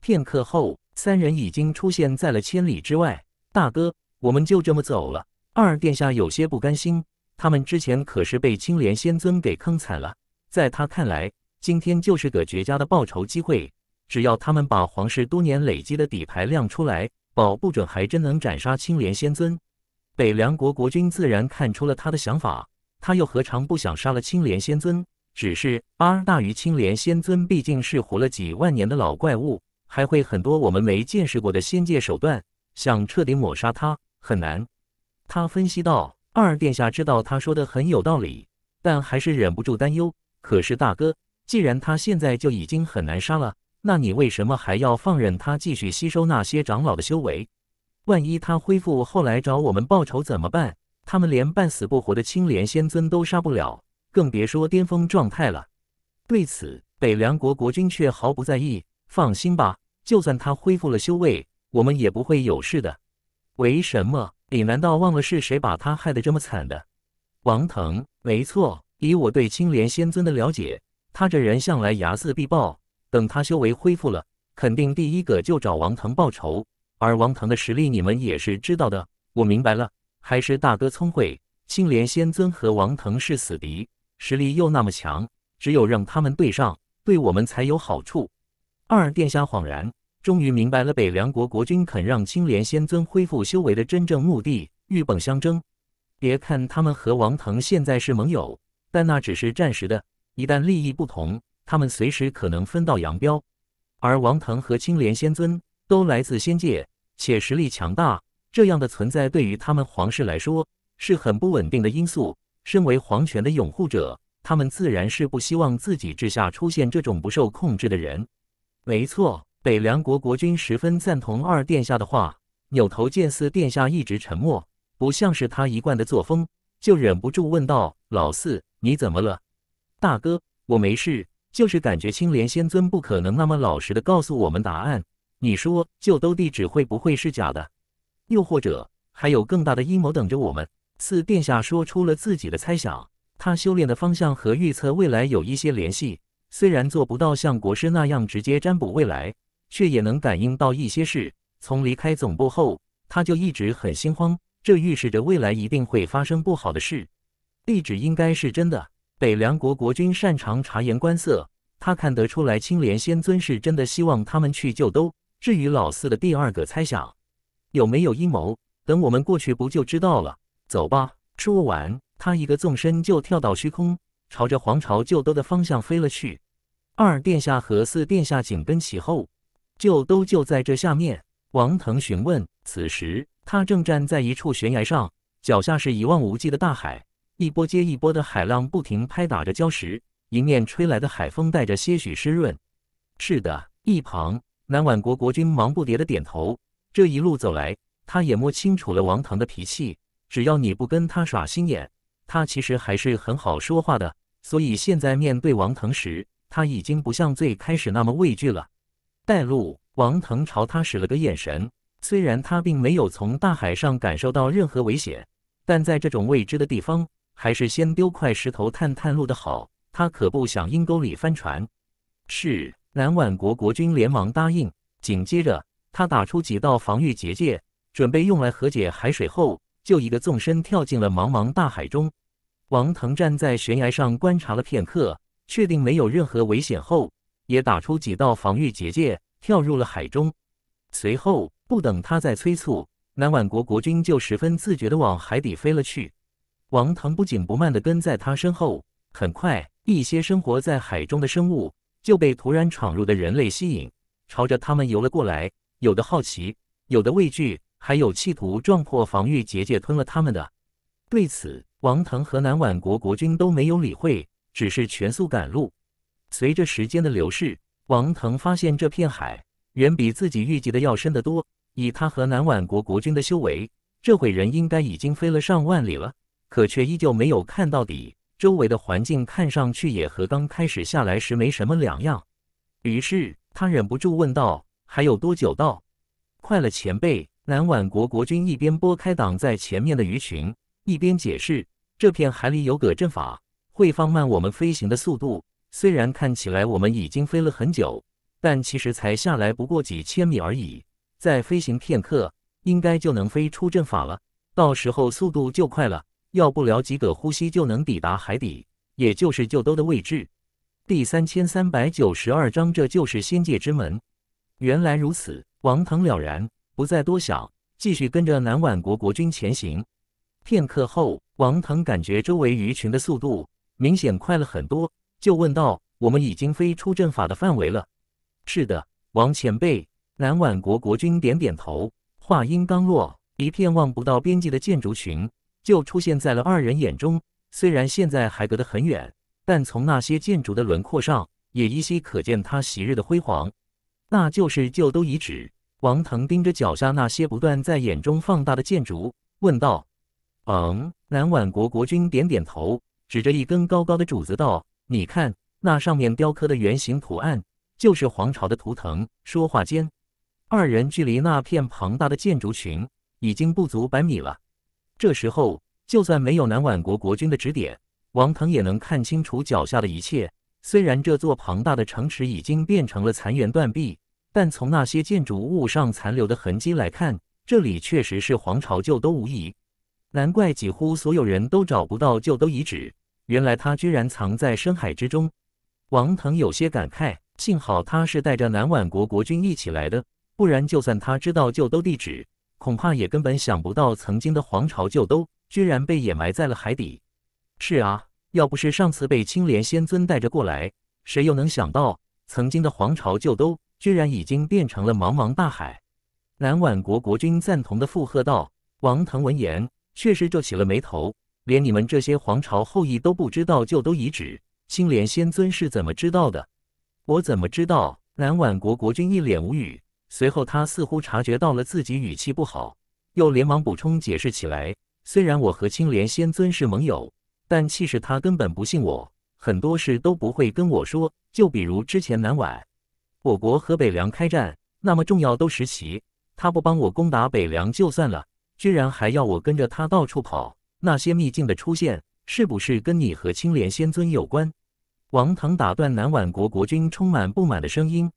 片刻后，三人已经出现在了千里之外。大哥。我们就这么走了。二殿下有些不甘心，他们之前可是被青莲仙尊给坑惨了。在他看来，今天就是个绝佳的报仇机会。只要他们把皇室多年累积的底牌亮出来，保不准还真能斩杀青莲仙尊。北凉国国君自然看出了他的想法，他又何尝不想杀了青莲仙尊？只是 r 大于青莲仙尊，毕竟是活了几万年的老怪物，还会很多我们没见识过的仙界手段，想彻底抹杀他。很难，他分析道。二殿下知道他说的很有道理，但还是忍不住担忧。可是大哥，既然他现在就已经很难杀了，那你为什么还要放任他继续吸收那些长老的修为？万一他恢复后来找我们报仇怎么办？他们连半死不活的青莲仙尊都杀不了，更别说巅峰状态了。对此，北凉国国君却毫不在意。放心吧，就算他恢复了修为，我们也不会有事的。为什么？你难道忘了是谁把他害得这么惨的？王腾，没错。以我对青莲仙尊的了解，他这人向来睚眦必报。等他修为恢复了，肯定第一个就找王腾报仇。而王腾的实力，你们也是知道的。我明白了，还是大哥聪慧。青莲仙尊和王腾是死敌，实力又那么强，只有让他们对上，对我们才有好处。二殿下恍然。终于明白了北凉国国君肯让青莲仙尊恢复修为的真正目的：鹬蚌相争。别看他们和王腾现在是盟友，但那只是暂时的。一旦利益不同，他们随时可能分道扬镳。而王腾和青莲仙尊都来自仙界，且实力强大，这样的存在对于他们皇室来说是很不稳定的因素。身为皇权的拥护者，他们自然是不希望自己治下出现这种不受控制的人。没错。北凉国国君十分赞同二殿下的话，扭头见四殿下一直沉默，不像是他一贯的作风，就忍不住问道：“老四，你怎么了？”“大哥，我没事，就是感觉青莲仙尊不可能那么老实的告诉我们答案。你说，旧都地址会不会是假的？又或者还有更大的阴谋等着我们？”四殿下说出了自己的猜想：，他修炼的方向和预测未来有一些联系，虽然做不到像国师那样直接占卜未来。却也能感应到一些事。从离开总部后，他就一直很心慌，这预示着未来一定会发生不好的事。地址应该是真的。北凉国国君擅长察言观色，他看得出来，青莲仙尊是真的希望他们去救都。至于老四的第二个猜想，有没有阴谋？等我们过去不就知道了？走吧！说完，他一个纵身就跳到虚空，朝着皇朝旧都的方向飞了去。二殿下和四殿下紧跟其后。就都就在这下面。王腾询问，此时他正站在一处悬崖上，脚下是一望无际的大海，一波接一波的海浪不停拍打着礁石，迎面吹来的海风带着些许湿润。是的，一旁南宛国国君忙不迭的点头。这一路走来，他也摸清楚了王腾的脾气，只要你不跟他耍心眼，他其实还是很好说话的。所以现在面对王腾时，他已经不像最开始那么畏惧了。带路！王腾朝他使了个眼神。虽然他并没有从大海上感受到任何危险，但在这种未知的地方，还是先丢块石头探探路的好。他可不想阴沟里翻船。是南宛国国君连忙答应。紧接着，他打出几道防御结界，准备用来和解海水，后就一个纵身跳进了茫茫大海中。王腾站在悬崖上观察了片刻，确定没有任何危险后。也打出几道防御结界，跳入了海中。随后不等他再催促，南宛国国君就十分自觉地往海底飞了去。王腾不紧不慢地跟在他身后。很快，一些生活在海中的生物就被突然闯入的人类吸引，朝着他们游了过来。有的好奇，有的畏惧，还有企图撞破防御结界吞了他们的。对此，王腾和南宛国国君都没有理会，只是全速赶路。随着时间的流逝，王腾发现这片海远比自己预计的要深得多。以他和南宛国国君的修为，这会人应该已经飞了上万里了，可却依旧没有看到底。周围的环境看上去也和刚开始下来时没什么两样。于是他忍不住问道：“还有多久到？”快了，前辈。南宛国国君一边拨开挡在前面的鱼群，一边解释：“这片海里有葛阵法，会放慢我们飞行的速度。”虽然看起来我们已经飞了很久，但其实才下来不过几千米而已。再飞行片刻，应该就能飞出阵法了。到时候速度就快了，要不了几个呼吸就能抵达海底，也就是旧都的位置。第三千三百九十二章，这就是仙界之门。原来如此，王腾了然，不再多想，继续跟着南宛国国君前行。片刻后，王腾感觉周围鱼群的速度明显快了很多。就问道：“我们已经飞出阵法的范围了。”“是的，王前辈。”南宛国国君点点头。话音刚落，一片望不到边际的建筑群就出现在了二人眼中。虽然现在还隔得很远，但从那些建筑的轮廓上，也依稀可见它昔日的辉煌。那就是旧都遗址。王腾盯着脚下那些不断在眼中放大的建筑，问道：“嗯？”南宛国国君点点头，指着一根高高的柱子道。你看，那上面雕刻的圆形图案，就是皇朝的图腾。说话间，二人距离那片庞大的建筑群已经不足百米了。这时候，就算没有南宛国国君的指点，王腾也能看清楚脚下的一切。虽然这座庞大的城池已经变成了残垣断壁，但从那些建筑物上残留的痕迹来看，这里确实是皇朝旧都无疑。难怪几乎所有人都找不到旧都遗址。原来他居然藏在深海之中，王腾有些感慨。幸好他是带着南宛国国君一起来的，不然就算他知道旧都地址，恐怕也根本想不到曾经的皇朝旧都居然被掩埋在了海底。是啊，要不是上次被青莲仙尊带着过来，谁又能想到曾经的皇朝旧都居然已经变成了茫茫大海？南宛国国君赞同的附和道。王腾闻言，确实皱起了眉头。连你们这些皇朝后裔都不知道就都遗址，青莲仙尊是怎么知道的？我怎么知道？南宛国国君一脸无语。随后他似乎察觉到了自己语气不好，又连忙补充解释起来：“虽然我和青莲仙尊是盟友，但其实他根本不信我，很多事都不会跟我说。就比如之前南宛我国和北凉开战，那么重要都时期，他不帮我攻打北凉就算了，居然还要我跟着他到处跑。”那些秘境的出现，是不是跟你和青莲仙尊有关？王腾打断南宛国国君充满不满的声音。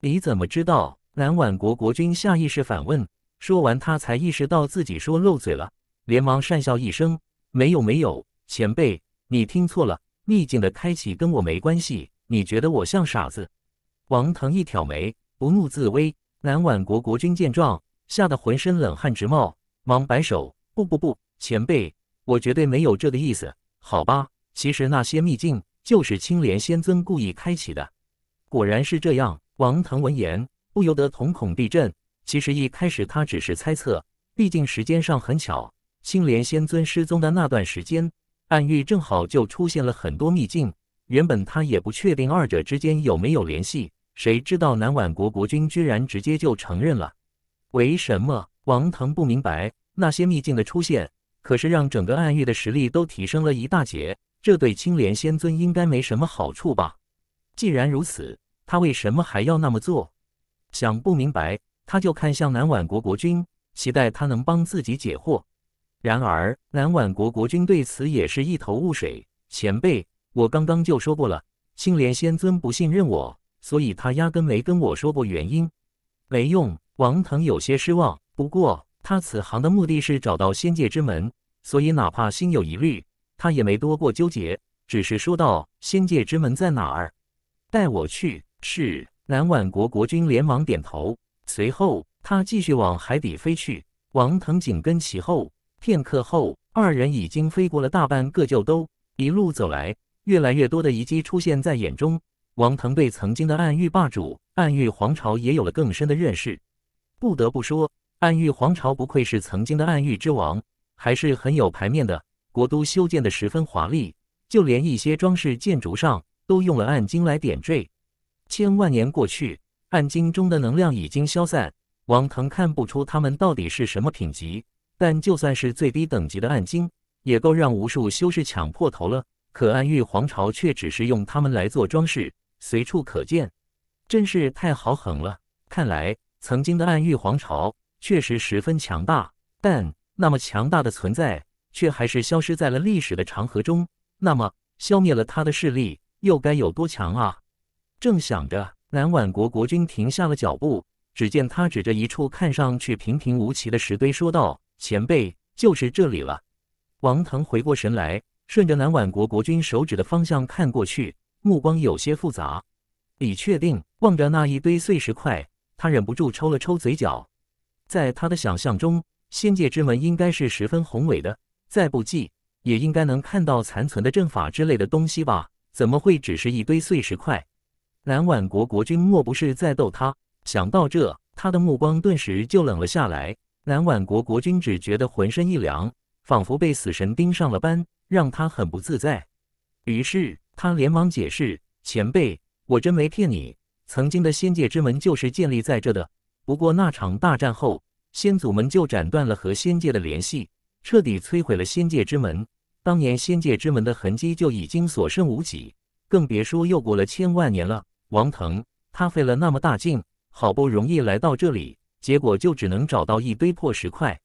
你怎么知道？南宛国国君下意识反问。说完，他才意识到自己说漏嘴了，连忙讪笑一声：“没有，没有，前辈，你听错了。秘境的开启跟我没关系。你觉得我像傻子？”王腾一挑眉，不怒自威。南宛国国君见状，吓得浑身冷汗直冒，忙摆手：“不不不，前辈。”我绝对没有这个意思，好吧？其实那些秘境就是青莲仙尊故意开启的。果然是这样，王腾闻言不由得瞳孔地震。其实一开始他只是猜测，毕竟时间上很巧，青莲仙尊失踪的那段时间，暗域正好就出现了很多秘境。原本他也不确定二者之间有没有联系，谁知道南宛国国君居然直接就承认了。为什么？王腾不明白那些秘境的出现。可是让整个暗域的实力都提升了一大截，这对青莲仙尊应该没什么好处吧？既然如此，他为什么还要那么做？想不明白，他就看向南宛国国君，期待他能帮自己解惑。然而南宛国国君对此也是一头雾水。前辈，我刚刚就说过了，青莲仙尊不信任我，所以他压根没跟我说过原因。没用，王腾有些失望。不过。他此行的目的是找到仙界之门，所以哪怕心有疑虑，他也没多过纠结，只是说道：“仙界之门在哪儿？带我去。”是南宛国国君连忙点头，随后他继续往海底飞去。王腾紧跟其后，片刻后，二人已经飞过了大半个旧都。一路走来，越来越多的遗迹出现在眼中。王腾对曾经的暗域霸主、暗域皇朝也有了更深的认识。不得不说。暗域皇朝不愧是曾经的暗域之王，还是很有牌面的。国都修建的十分华丽，就连一些装饰建筑上都用了暗金来点缀。千万年过去，暗金中的能量已经消散，王腾看不出他们到底是什么品级。但就算是最低等级的暗金，也够让无数修士抢破头了。可暗域皇朝却只是用它们来做装饰，随处可见，真是太豪横了。看来曾经的暗域皇朝。确实十分强大，但那么强大的存在却还是消失在了历史的长河中。那么，消灭了他的势力又该有多强啊？正想着，南宛国国君停下了脚步，只见他指着一处看上去平平无奇的石堆，说道：“前辈，就是这里了。”王腾回过神来，顺着南宛国国君手指的方向看过去，目光有些复杂。你确定？望着那一堆碎石块，他忍不住抽了抽嘴角。在他的想象中，仙界之门应该是十分宏伟的，再不济也应该能看到残存的阵法之类的东西吧？怎么会只是一堆碎石块？南宛国国君莫不是在逗他？想到这，他的目光顿时就冷了下来。南宛国国君只觉得浑身一凉，仿佛被死神盯上了般，让他很不自在。于是他连忙解释：“前辈，我真没骗你，曾经的仙界之门就是建立在这的。”不过那场大战后，先祖们就斩断了和仙界的联系，彻底摧毁了仙界之门。当年仙界之门的痕迹就已经所剩无几，更别说又过了千万年了。王腾他费了那么大劲，好不容易来到这里，结果就只能找到一堆破石块，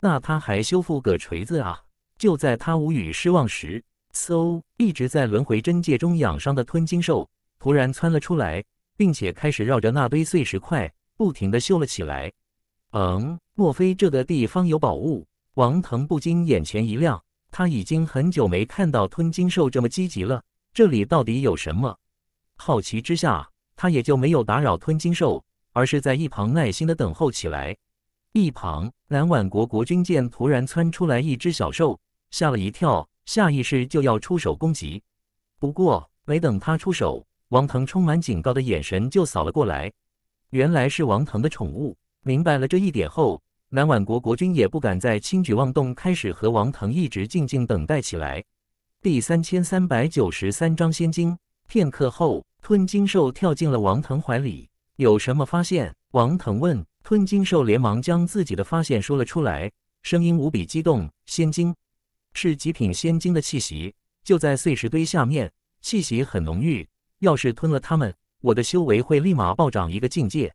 那他还修复个锤子啊！就在他无语失望时，嗖！一直在轮回真界中养伤的吞金兽突然窜了出来，并且开始绕着那堆碎石块。不停地嗅了起来。嗯，莫非这个地方有宝物？王腾不禁眼前一亮。他已经很久没看到吞金兽这么积极了。这里到底有什么？好奇之下，他也就没有打扰吞金兽，而是在一旁耐心地等候起来。一旁，蓝宛国国君见突然窜出来一只小兽，吓了一跳，下意识就要出手攻击。不过，没等他出手，王腾充满警告的眼神就扫了过来。原来是王腾的宠物。明白了这一点后，南宛国国君也不敢再轻举妄动，开始和王腾一直静静等待起来。第三千三百九十三章仙经。片刻后，吞金兽跳进了王腾怀里。有什么发现？王腾问。吞金兽连忙将自己的发现说了出来，声音无比激动：“仙经是极品仙经的气息，就在碎石堆下面，气息很浓郁。要是吞了它们。”我的修为会立马暴涨一个境界，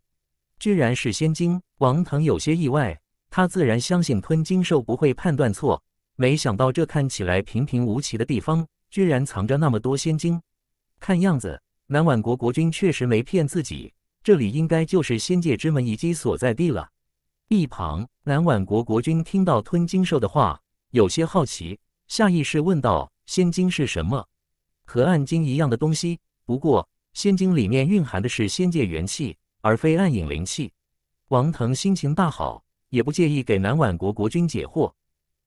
居然是仙晶，王腾有些意外，他自然相信吞金兽不会判断错。没想到这看起来平平无奇的地方，居然藏着那么多仙晶。看样子，南宛国国君确实没骗自己，这里应该就是仙界之门遗迹所在地了。一旁，南宛国国君听到吞金兽的话，有些好奇，下意识问道：“仙晶是什么？和暗金一样的东西？不过……”仙经里面蕴含的是仙界元气，而非暗影灵气。王腾心情大好，也不介意给南宛国国君解惑。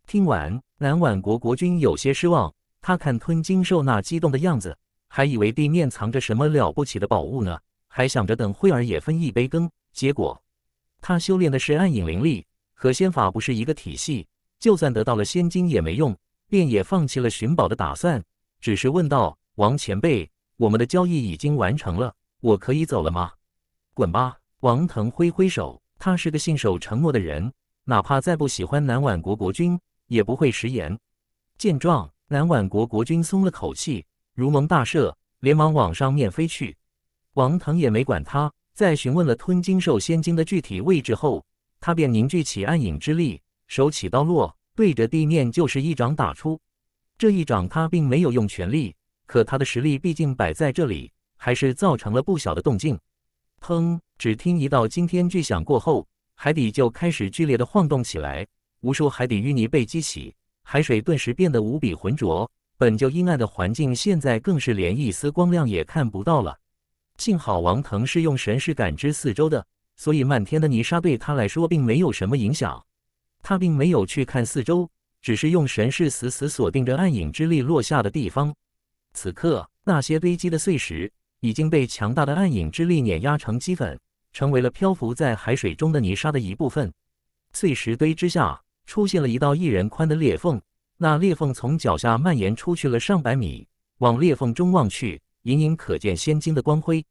听完，南宛国国君有些失望。他看吞金兽那激动的样子，还以为地面藏着什么了不起的宝物呢，还想着等会儿也分一杯羹。结果他修炼的是暗影灵力，和仙法不是一个体系，就算得到了仙经也没用，便也放弃了寻宝的打算，只是问道：“王前辈。”我们的交易已经完成了，我可以走了吗？滚吧！王腾挥挥手，他是个信守承诺的人，哪怕再不喜欢南宛国国君，也不会食言。见状，南宛国国君松了口气，如蒙大赦，连忙往上面飞去。王腾也没管他，在询问了吞金兽仙晶的具体位置后，他便凝聚起暗影之力，手起刀落，对着地面就是一掌打出。这一掌他并没有用全力。可他的实力毕竟摆在这里，还是造成了不小的动静。砰！只听一道惊天巨响过后，海底就开始剧烈的晃动起来，无数海底淤泥被激起，海水顿时变得无比浑浊。本就阴暗的环境，现在更是连一丝光亮也看不到了。幸好王腾是用神识感知四周的，所以漫天的泥沙对他来说并没有什么影响。他并没有去看四周，只是用神识死死锁定着暗影之力落下的地方。此刻，那些堆积的碎石已经被强大的暗影之力碾压成齑粉，成为了漂浮在海水中的泥沙的一部分。碎石堆之下出现了一道一人宽的裂缝，那裂缝从脚下蔓延出去了上百米。往裂缝中望去，隐隐可见仙金的光辉。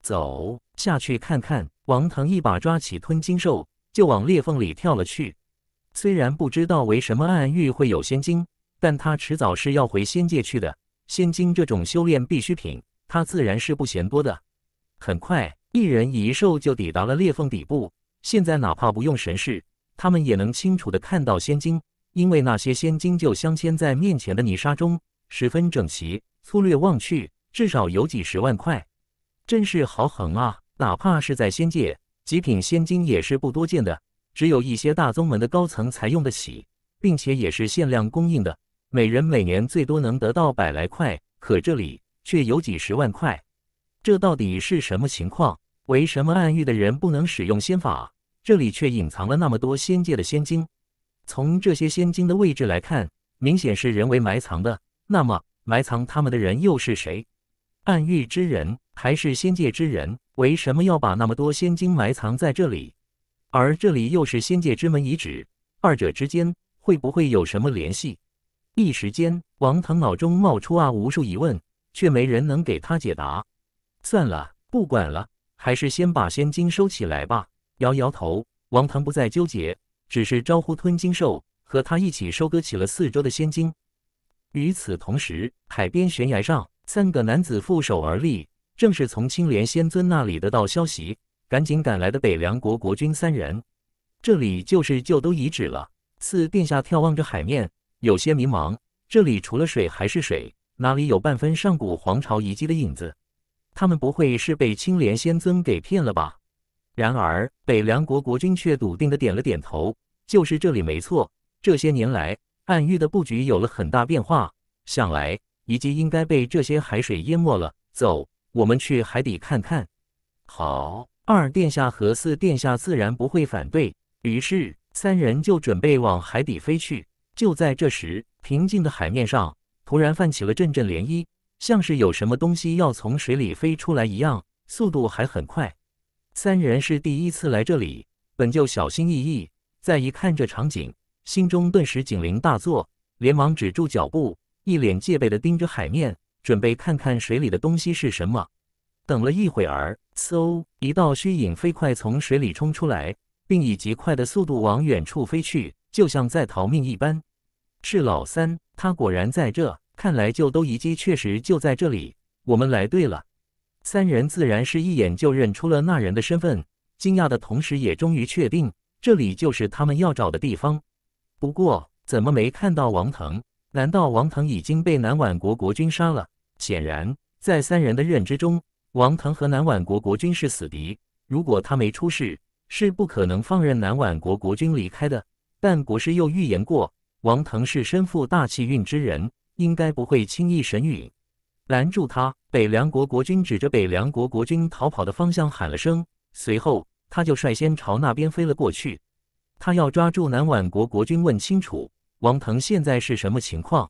走，下去看看！王腾一把抓起吞金兽，就往裂缝里跳了去。虽然不知道为什么暗域会有仙金，但他迟早是要回仙界去的。仙晶这种修炼必需品，他自然是不嫌多的。很快，一人一兽就抵达了裂缝底部。现在哪怕不用神视，他们也能清楚的看到仙晶，因为那些仙晶就镶嵌在面前的泥沙中，十分整齐。粗略望去，至少有几十万块，真是豪横啊！哪怕是在仙界，极品仙晶也是不多见的，只有一些大宗门的高层才用得起，并且也是限量供应的。每人每年最多能得到百来块，可这里却有几十万块，这到底是什么情况？为什么暗域的人不能使用仙法？这里却隐藏了那么多仙界的仙经？从这些仙经的位置来看，明显是人为埋藏的。那么，埋藏他们的人又是谁？暗域之人还是仙界之人？为什么要把那么多仙经埋藏在这里？而这里又是仙界之门遗址，二者之间会不会有什么联系？一时间，王腾脑中冒出啊无数疑问，却没人能给他解答。算了，不管了，还是先把仙金收起来吧。摇摇头，王腾不再纠结，只是招呼吞金兽和他一起收割起了四周的仙金。与此同时，海边悬崖上，三个男子负手而立，正是从青莲仙尊那里得到消息，赶紧赶来的北凉国国君三人。这里就是旧都遗址了。四殿下眺望着海面。有些迷茫，这里除了水还是水，哪里有半分上古皇朝遗迹的影子？他们不会是被青莲仙尊给骗了吧？然而北凉国国君却笃定的点了点头：“就是这里没错。这些年来暗域的布局有了很大变化，想来遗迹应该被这些海水淹没了。走，我们去海底看看。”好，二殿下和四殿下自然不会反对，于是三人就准备往海底飞去。就在这时，平静的海面上突然泛起了阵阵涟漪，像是有什么东西要从水里飞出来一样，速度还很快。三人是第一次来这里，本就小心翼翼，再一看这场景，心中顿时警铃大作，连忙止住脚步，一脸戒备的盯着海面，准备看看水里的东西是什么。等了一会儿，嗖，一道虚影飞快从水里冲出来，并以极快的速度往远处飞去，就像在逃命一般。是老三，他果然在这。看来旧都遗迹确实就在这里，我们来对了。三人自然是一眼就认出了那人的身份，惊讶的同时也终于确定这里就是他们要找的地方。不过，怎么没看到王腾？难道王腾已经被南宛国国君杀了？显然，在三人的认知中，王腾和南宛国国君是死敌。如果他没出事，是不可能放任南宛国国君离开的。但国师又预言过。王腾是身负大气运之人，应该不会轻易神陨。拦住他！北凉国国君指着北凉国国君逃跑的方向喊了声，随后他就率先朝那边飞了过去。他要抓住南宛国国君，问清楚王腾现在是什么情况。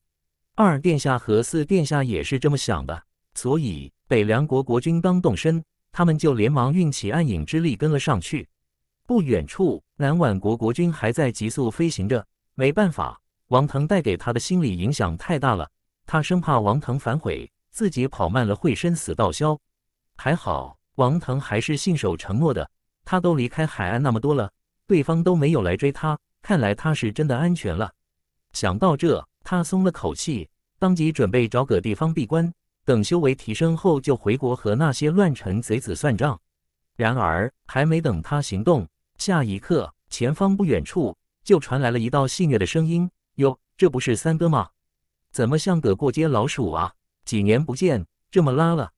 二殿下和四殿下也是这么想的，所以北凉国国君刚动身，他们就连忙运起暗影之力跟了上去。不远处，南宛国国君还在急速飞行着。没办法，王腾带给他的心理影响太大了。他生怕王腾反悔，自己跑慢了会生死道消。还好王腾还是信守承诺的。他都离开海岸那么多了，对方都没有来追他，看来他是真的安全了。想到这，他松了口气，当即准备找个地方闭关，等修为提升后就回国和那些乱臣贼子算账。然而还没等他行动，下一刻前方不远处。就传来了一道戏谑的声音：“哟，这不是三哥吗？怎么像个过街老鼠啊？几年不见，这么拉了。”